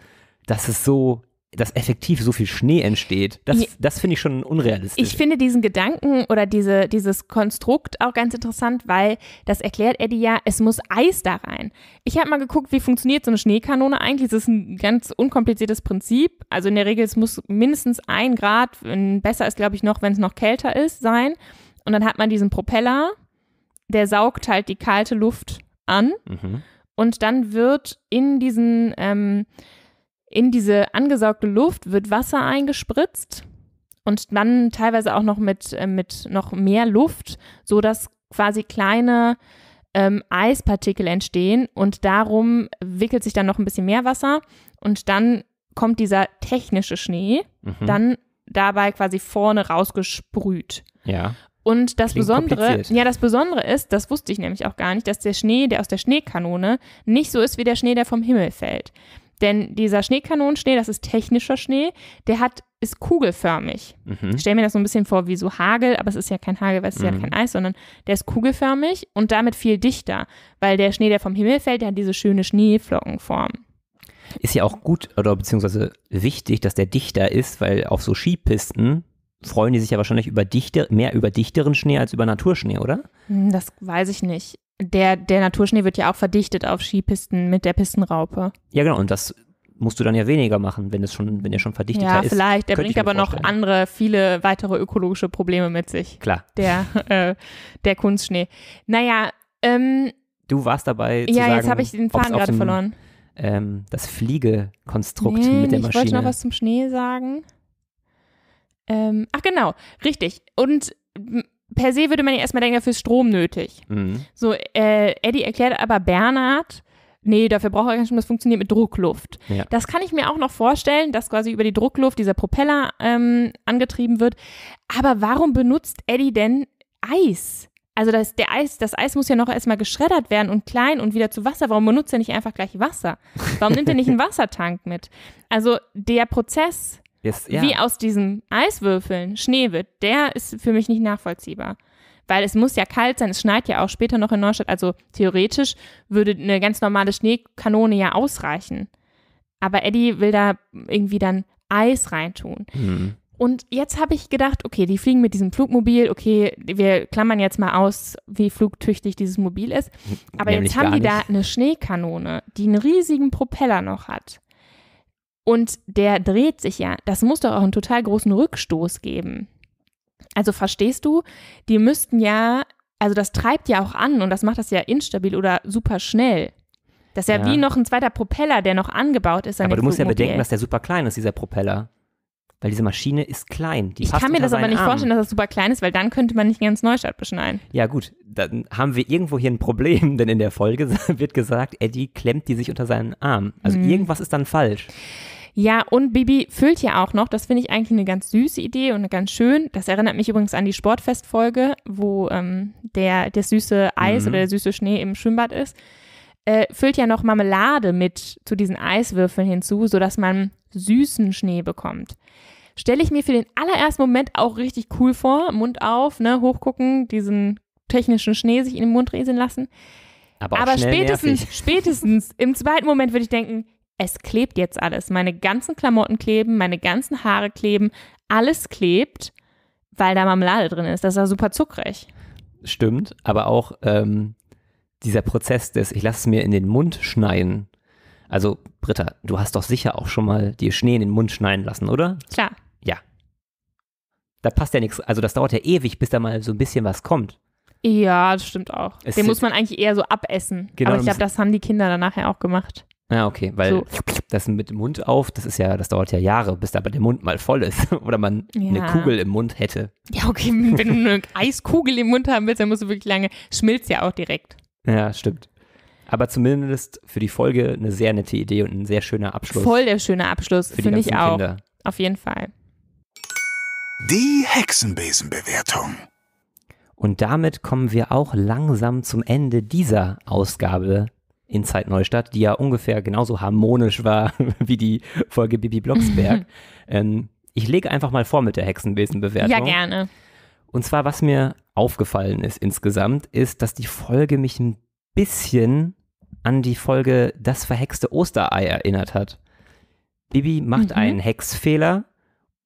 dass es so dass effektiv so viel Schnee entsteht. Das, das finde ich schon unrealistisch. Ich finde diesen Gedanken oder diese, dieses Konstrukt auch ganz interessant, weil das erklärt Eddie ja, es muss Eis da rein. Ich habe mal geguckt, wie funktioniert so eine Schneekanone eigentlich. Das ist ein ganz unkompliziertes Prinzip. Also in der Regel, es muss mindestens ein Grad, besser ist, glaube ich, noch, wenn es noch kälter ist, sein. Und dann hat man diesen Propeller, der saugt halt die kalte Luft an. Mhm. Und dann wird in diesen ähm, in diese angesaugte Luft wird Wasser eingespritzt und dann teilweise auch noch mit, äh, mit noch mehr Luft, sodass quasi kleine ähm, Eispartikel entstehen und darum wickelt sich dann noch ein bisschen mehr Wasser und dann kommt dieser technische Schnee mhm. dann dabei quasi vorne rausgesprüht. Ja. Und das Klingt Besondere, ja, das Besondere ist, das wusste ich nämlich auch gar nicht, dass der Schnee, der aus der Schneekanone, nicht so ist wie der Schnee, der vom Himmel fällt. Denn dieser Schneekanonenschnee, das ist technischer Schnee, der hat, ist kugelförmig. Mhm. Ich stelle mir das so ein bisschen vor wie so Hagel, aber es ist ja kein Hagel, weil es mhm. ja kein Eis, sondern der ist kugelförmig und damit viel dichter, weil der Schnee, der vom Himmel fällt, der hat diese schöne Schneeflockenform. Ist ja auch gut oder beziehungsweise wichtig, dass der dichter ist, weil auf so Skipisten freuen die sich ja wahrscheinlich über dichter, mehr über dichteren Schnee als über Naturschnee, oder? Hm, das weiß ich nicht der, der Naturschnee wird ja auch verdichtet auf Skipisten mit der Pistenraupe. Ja, genau. Und das musst du dann ja weniger machen, wenn es schon, wenn er schon verdichteter ja, ist. Ja, vielleicht. Der bringt aber vorstellen. noch andere, viele weitere ökologische Probleme mit sich. Klar. Der, *laughs* äh, der Kunstschnee. Naja, ähm, Du warst dabei. Zu ja, sagen, jetzt habe ich den Faden gerade verloren. Ähm, das Fliegekonstrukt nee, mit der Maschine. Ich wollte noch was zum Schnee sagen. Ähm, ach genau, richtig. Und per se würde man ja erstmal denken, dafür ist Strom nötig. Mhm. So, äh, Eddie erklärt aber Bernhard, nee, dafür braucht er keinen Strom, das funktioniert mit Druckluft. Ja. Das kann ich mir auch noch vorstellen, dass quasi über die Druckluft dieser Propeller ähm, angetrieben wird. Aber warum benutzt Eddie denn Eis? Also das, der Eis, das Eis muss ja noch erstmal geschreddert werden und klein und wieder zu Wasser. Warum benutzt er nicht einfach gleich Wasser? Warum nimmt er nicht einen *laughs* Wassertank mit? Also der Prozess Jetzt, ja. Wie aus diesen Eiswürfeln Schnee wird, der ist für mich nicht nachvollziehbar. Weil es muss ja kalt sein, es schneit ja auch später noch in Neustadt. Also theoretisch würde eine ganz normale Schneekanone ja ausreichen. Aber Eddie will da irgendwie dann Eis reintun. Mhm. Und jetzt habe ich gedacht, okay, die fliegen mit diesem Flugmobil, okay, wir klammern jetzt mal aus, wie flugtüchtig dieses Mobil ist. Aber Nämlich jetzt haben die nicht. da eine Schneekanone, die einen riesigen Propeller noch hat. Und der dreht sich ja. Das muss doch auch einen total großen Rückstoß geben. Also verstehst du, die müssten ja, also das treibt ja auch an und das macht das ja instabil oder super schnell. Das ist ja, ja wie noch ein zweiter Propeller, der noch angebaut ist. aber du musst ja bedenken, dass der super klein ist, dieser Propeller. Weil diese Maschine ist klein. ich kann mir das aber nicht Arm. vorstellen, dass das super klein ist, weil dann könnte man nicht ganz Neustart beschneiden. Ja, gut, dann haben wir irgendwo hier ein Problem, *laughs* denn in der Folge *laughs* wird gesagt, Eddie klemmt die sich unter seinen Arm. Also mhm. irgendwas ist dann falsch. Ja, und Bibi füllt ja auch noch, das finde ich eigentlich eine ganz süße Idee und ganz schön. Das erinnert mich übrigens an die Sportfestfolge, wo ähm, der, der süße Eis mhm. oder der süße Schnee im Schwimmbad ist. Äh, füllt ja noch Marmelade mit zu diesen Eiswürfeln hinzu, sodass man süßen Schnee bekommt. Stelle ich mir für den allerersten Moment auch richtig cool vor. Mund auf, ne, hochgucken, diesen technischen Schnee sich in den Mund rieseln lassen. Aber, Aber spätestens, spätestens im zweiten Moment würde ich denken, es klebt jetzt alles. Meine ganzen Klamotten kleben, meine ganzen Haare kleben, alles klebt, weil da Marmelade drin ist. Das ist ja super zuckrig. Stimmt, aber auch ähm, dieser Prozess des, ich lasse es mir in den Mund schneien. Also, Britta, du hast doch sicher auch schon mal dir Schnee in den Mund schneien lassen, oder? Klar. Ja. Da passt ja nichts. Also, das dauert ja ewig, bis da mal so ein bisschen was kommt. Ja, das stimmt auch. Es Den muss man eigentlich eher so abessen. Genau, Aber ich glaube, das haben die Kinder dann nachher ja auch gemacht. Ja, ah, okay, weil so. das mit dem Mund auf, das ist ja, das dauert ja Jahre, bis aber der Mund mal voll ist *laughs* oder man ja. eine Kugel im Mund hätte. Ja, okay, wenn du eine *laughs* Eiskugel im Mund haben willst, dann musst du wirklich lange, schmilzt ja auch direkt. Ja, stimmt. Aber zumindest für die Folge eine sehr nette Idee und ein sehr schöner Abschluss. Voll der schöne Abschluss, finde ich auch. Kinder. Auf jeden Fall. Die Hexenbesenbewertung. Und damit kommen wir auch langsam zum Ende dieser Ausgabe in Zeit Neustadt, die ja ungefähr genauso harmonisch war *laughs* wie die Folge Bibi Blocksberg. *laughs* ähm, ich lege einfach mal vor mit der Hexenwesenbewertung. Ja, gerne. Und zwar, was mir aufgefallen ist insgesamt, ist, dass die Folge mich ein bisschen an die Folge Das verhexte Osterei erinnert hat. Bibi macht mhm. einen Hexfehler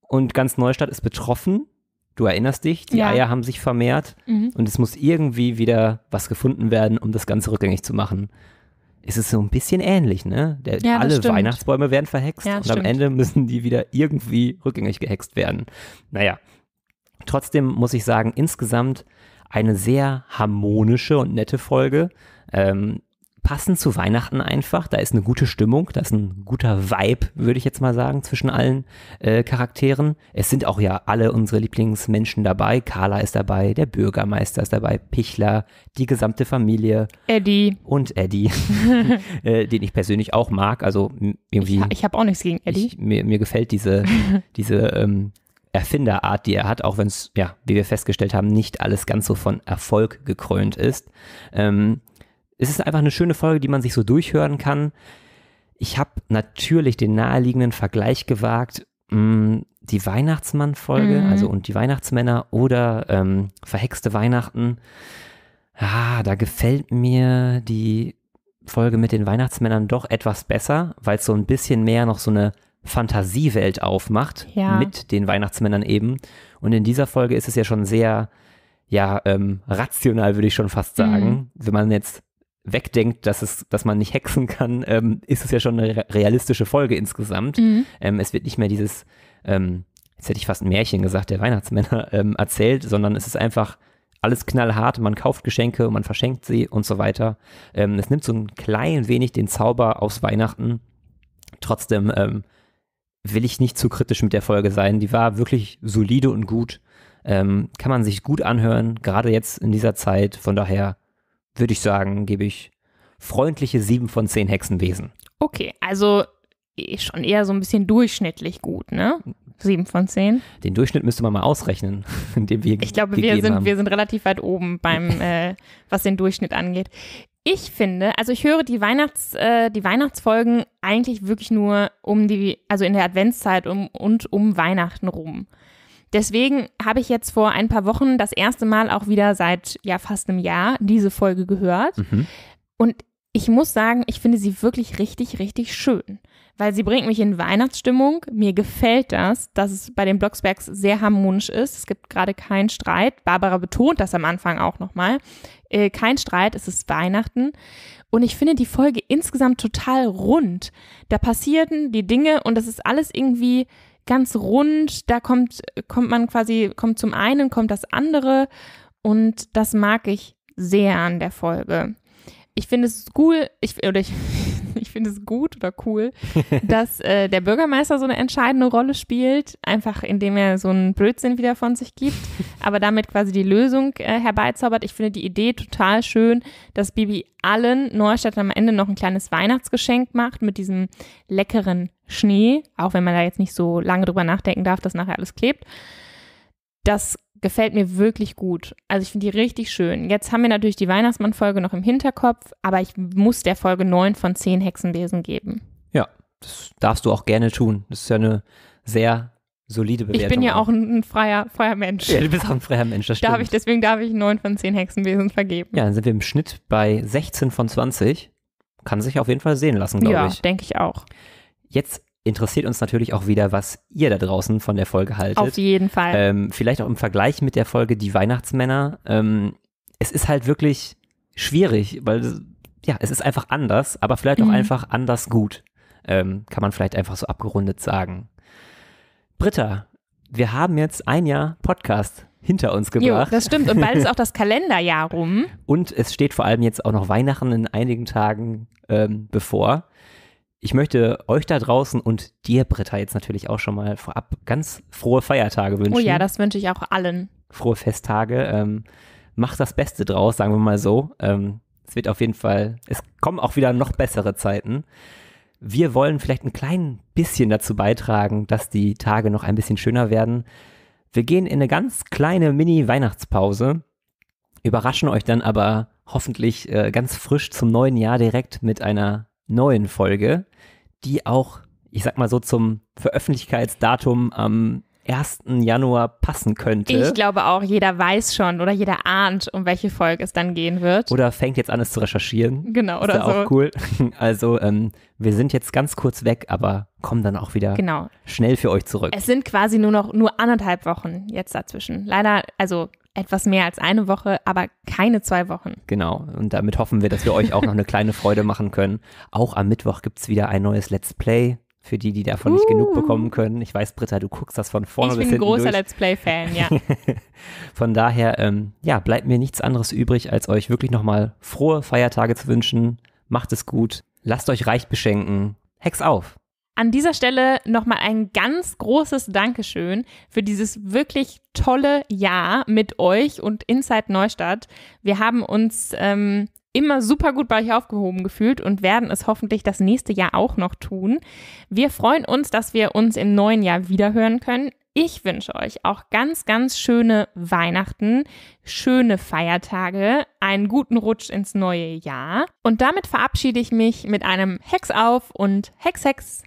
und ganz Neustadt ist betroffen. Du erinnerst dich, die ja. Eier haben sich vermehrt mhm. und es muss irgendwie wieder was gefunden werden, um das Ganze rückgängig zu machen ist es so ein bisschen ähnlich, ne? Der, ja, alle stimmt. Weihnachtsbäume werden verhext ja, und stimmt. am Ende müssen die wieder irgendwie rückgängig gehext werden. Naja, trotzdem muss ich sagen, insgesamt eine sehr harmonische und nette Folge. Ähm, passend zu Weihnachten einfach. Da ist eine gute Stimmung, da ist ein guter Vibe, würde ich jetzt mal sagen, zwischen allen äh, Charakteren. Es sind auch ja alle unsere Lieblingsmenschen dabei. Carla ist dabei, der Bürgermeister ist dabei, Pichler, die gesamte Familie. Eddie. Und Eddie, *laughs* äh, den ich persönlich auch mag. Also irgendwie. Ich, ich habe auch nichts gegen Eddie. Ich, mir, mir gefällt diese, *laughs* diese ähm, Erfinderart, die er hat, auch wenn es, ja, wie wir festgestellt haben, nicht alles ganz so von Erfolg gekrönt ist. Ähm, es ist einfach eine schöne Folge, die man sich so durchhören kann. Ich habe natürlich den naheliegenden Vergleich gewagt, mm, die Weihnachtsmann-Folge, mhm. also und die Weihnachtsmänner oder ähm, Verhexte Weihnachten. Ah, da gefällt mir die Folge mit den Weihnachtsmännern doch etwas besser, weil es so ein bisschen mehr noch so eine Fantasiewelt aufmacht ja. mit den Weihnachtsmännern eben. Und in dieser Folge ist es ja schon sehr, ja, ähm, rational würde ich schon fast mhm. sagen, mhm. wenn man jetzt wegdenkt, dass es, dass man nicht hexen kann, ähm, ist es ja schon eine realistische Folge insgesamt. Mhm. Ähm, es wird nicht mehr dieses, ähm, jetzt hätte ich fast ein Märchen gesagt, der Weihnachtsmänner *laughs* ähm, erzählt, sondern es ist einfach alles knallhart, man kauft Geschenke, man verschenkt sie und so weiter. Ähm, es nimmt so ein klein wenig den Zauber aus Weihnachten. Trotzdem ähm, will ich nicht zu kritisch mit der Folge sein. Die war wirklich solide und gut. kann man sich gut anhören, gerade jetzt in dieser Zeit. Von daher würde ich sagen, gebe ich freundliche 7 von 10 Hexenwesen. Okay, also eh, schon eher so ein bisschen durchschnittlich gut, ne? 7 von 10. Den Durchschnitt müsste man mal ausrechnen, *laughs* indem wir Ich glaube, wir sind, haben. wir sind relativ weit oben beim, *laughs* äh, was den Durchschnitt angeht. Ich finde, also ich höre die, Weihnachts, äh, die Weihnachtsfolgen eigentlich wirklich nur um die, also in der Adventszeit um, und um Weihnachten rum. Deswegen habe ich jetzt vor ein paar Wochen das erste Mal auch wieder seit ja fast einem Jahr diese Folge gehört. Mhm. Und ich muss sagen, ich finde sie wirklich richtig, richtig schön, weil sie bringt mich in Weihnachtsstimmung. Mir gefällt das, dass es bei den Blocksbergs sehr harmonisch ist. Es gibt gerade keinen Streit. Barbara betont das am Anfang auch nochmal. Äh, kein Streit, es ist Weihnachten. Und ich finde die Folge insgesamt total rund. Da passierten die Dinge und das ist alles irgendwie ganz rund. Da kommt, kommt man quasi, kommt zum einen, kommt das andere. Und das mag ich sehr an der Folge. Ich finde es cool, ich, oder ich, *laughs* ich finde es gut oder cool, dass äh, der Bürgermeister so eine entscheidende Rolle spielt, einfach indem er so einen Blödsinn wieder von sich gibt, aber damit quasi die Lösung äh, herbeizaubert. Ich finde die Idee total schön, dass Bibi allen Neustädtern am Ende noch ein kleines Weihnachtsgeschenk macht mit diesem leckeren Schnee, auch wenn man da jetzt nicht so lange drüber nachdenken darf, dass nachher alles klebt. Das gefällt mir wirklich gut. Also ich finde die richtig schön. Jetzt haben wir natürlich die Weihnachtsmann-Folge noch im Hinterkopf, aber ich muss der Folge 9 von 10 Hexenbesen geben. Ja, das darfst du auch gerne tun. Das ist ja eine sehr solide Bewertung. Ich bin ja auch ein, freier, freier Mensch. Ja, du bist auch ein freier Mensch, das stimmt. Darf ich, deswegen darf ich 9 von 10 Hexenwesen vergeben. Ja, dann sind wir im Schnitt bei 16 von 20. Kann sich auf jeden Fall sehen lassen, glaube ja, ich. Ja, denke ich auch. Jetzt interessiert uns natürlich auch wieder, was ihr da draußen von der Folge haltet. Auf jeden Fall. Ähm, vielleicht auch im Vergleich mit der Folge Die Weihnachtsmänner. Ähm, es ist halt wirklich schwierig, weil ja, es ist einfach anders, aber vielleicht auch mhm. einfach anders gut. Ähm, kann man vielleicht einfach so abgerundet sagen. Britta, wir haben jetzt ein Jahr Podcast hinter uns gebracht. Jo, das stimmt. Und bald ist *laughs* auch das Kalenderjahr rum. Und es steht vor allem jetzt auch noch Weihnachten in einigen Tagen ähm, bevor. Ich möchte euch da draußen und dir, Britta, jetzt natürlich auch schon mal vorab ganz frohe Feiertage wünschen. Oh ja, das wünsche ich auch allen. Frohe Festtage. Ähm, macht das Beste draus, sagen wir mal so. Ähm, es wird auf jeden Fall, es kommen auch wieder noch bessere Zeiten. Wir wollen vielleicht ein klein bisschen dazu beitragen, dass die Tage noch ein bisschen schöner werden. Wir gehen in eine ganz kleine Mini-Weihnachtspause, überraschen euch dann aber hoffentlich äh, ganz frisch zum neuen Jahr direkt mit einer neuen Folge, die auch, ich sag mal so, zum Veröffentlichkeitsdatum am 1. Januar passen könnte. Ich glaube auch, jeder weiß schon oder jeder ahnt, um welche Folge es dann gehen wird. Oder fängt jetzt an, es zu recherchieren. Genau, oder Ist ja so. auch cool. *laughs* Also, ähm, wir sind jetzt ganz kurz weg, aber kommen dann auch wieder genau. schnell für euch zurück. Es sind quasi nur noch nur anderthalb Wochen jetzt dazwischen. Leider, also etwas mehr als eine Woche, aber keine zwei Wochen. Genau, und damit hoffen wir, dass wir euch auch noch eine kleine Freude machen können. Auch am Mittwoch gibt es wieder ein neues Let's Play. Für die, die davon uh. nicht genug uh. bekommen können. Ich weiß, Britta, du guckst das von vorne ich bis hinten. Ich bin ein großer durch. Let's Play-Fan, ja. *laughs* von daher, ähm, ja, bleibt mir nichts anderes übrig, als euch wirklich nochmal frohe Feiertage zu wünschen. Macht es gut, lasst euch reich beschenken. Hex auf! An dieser Stelle nochmal ein ganz großes Dankeschön für dieses wirklich tolle Jahr mit euch und Inside Neustadt. Wir haben uns ähm, immer super gut bei euch aufgehoben gefühlt und werden es hoffentlich das nächste Jahr auch noch tun. Wir freuen uns, dass wir uns im neuen Jahr wiederhören können. Ich wünsche euch auch ganz, ganz schöne Weihnachten, schöne Feiertage, einen guten Rutsch ins neue Jahr. Und damit verabschiede ich mich mit einem Hex auf und Hex, Hex.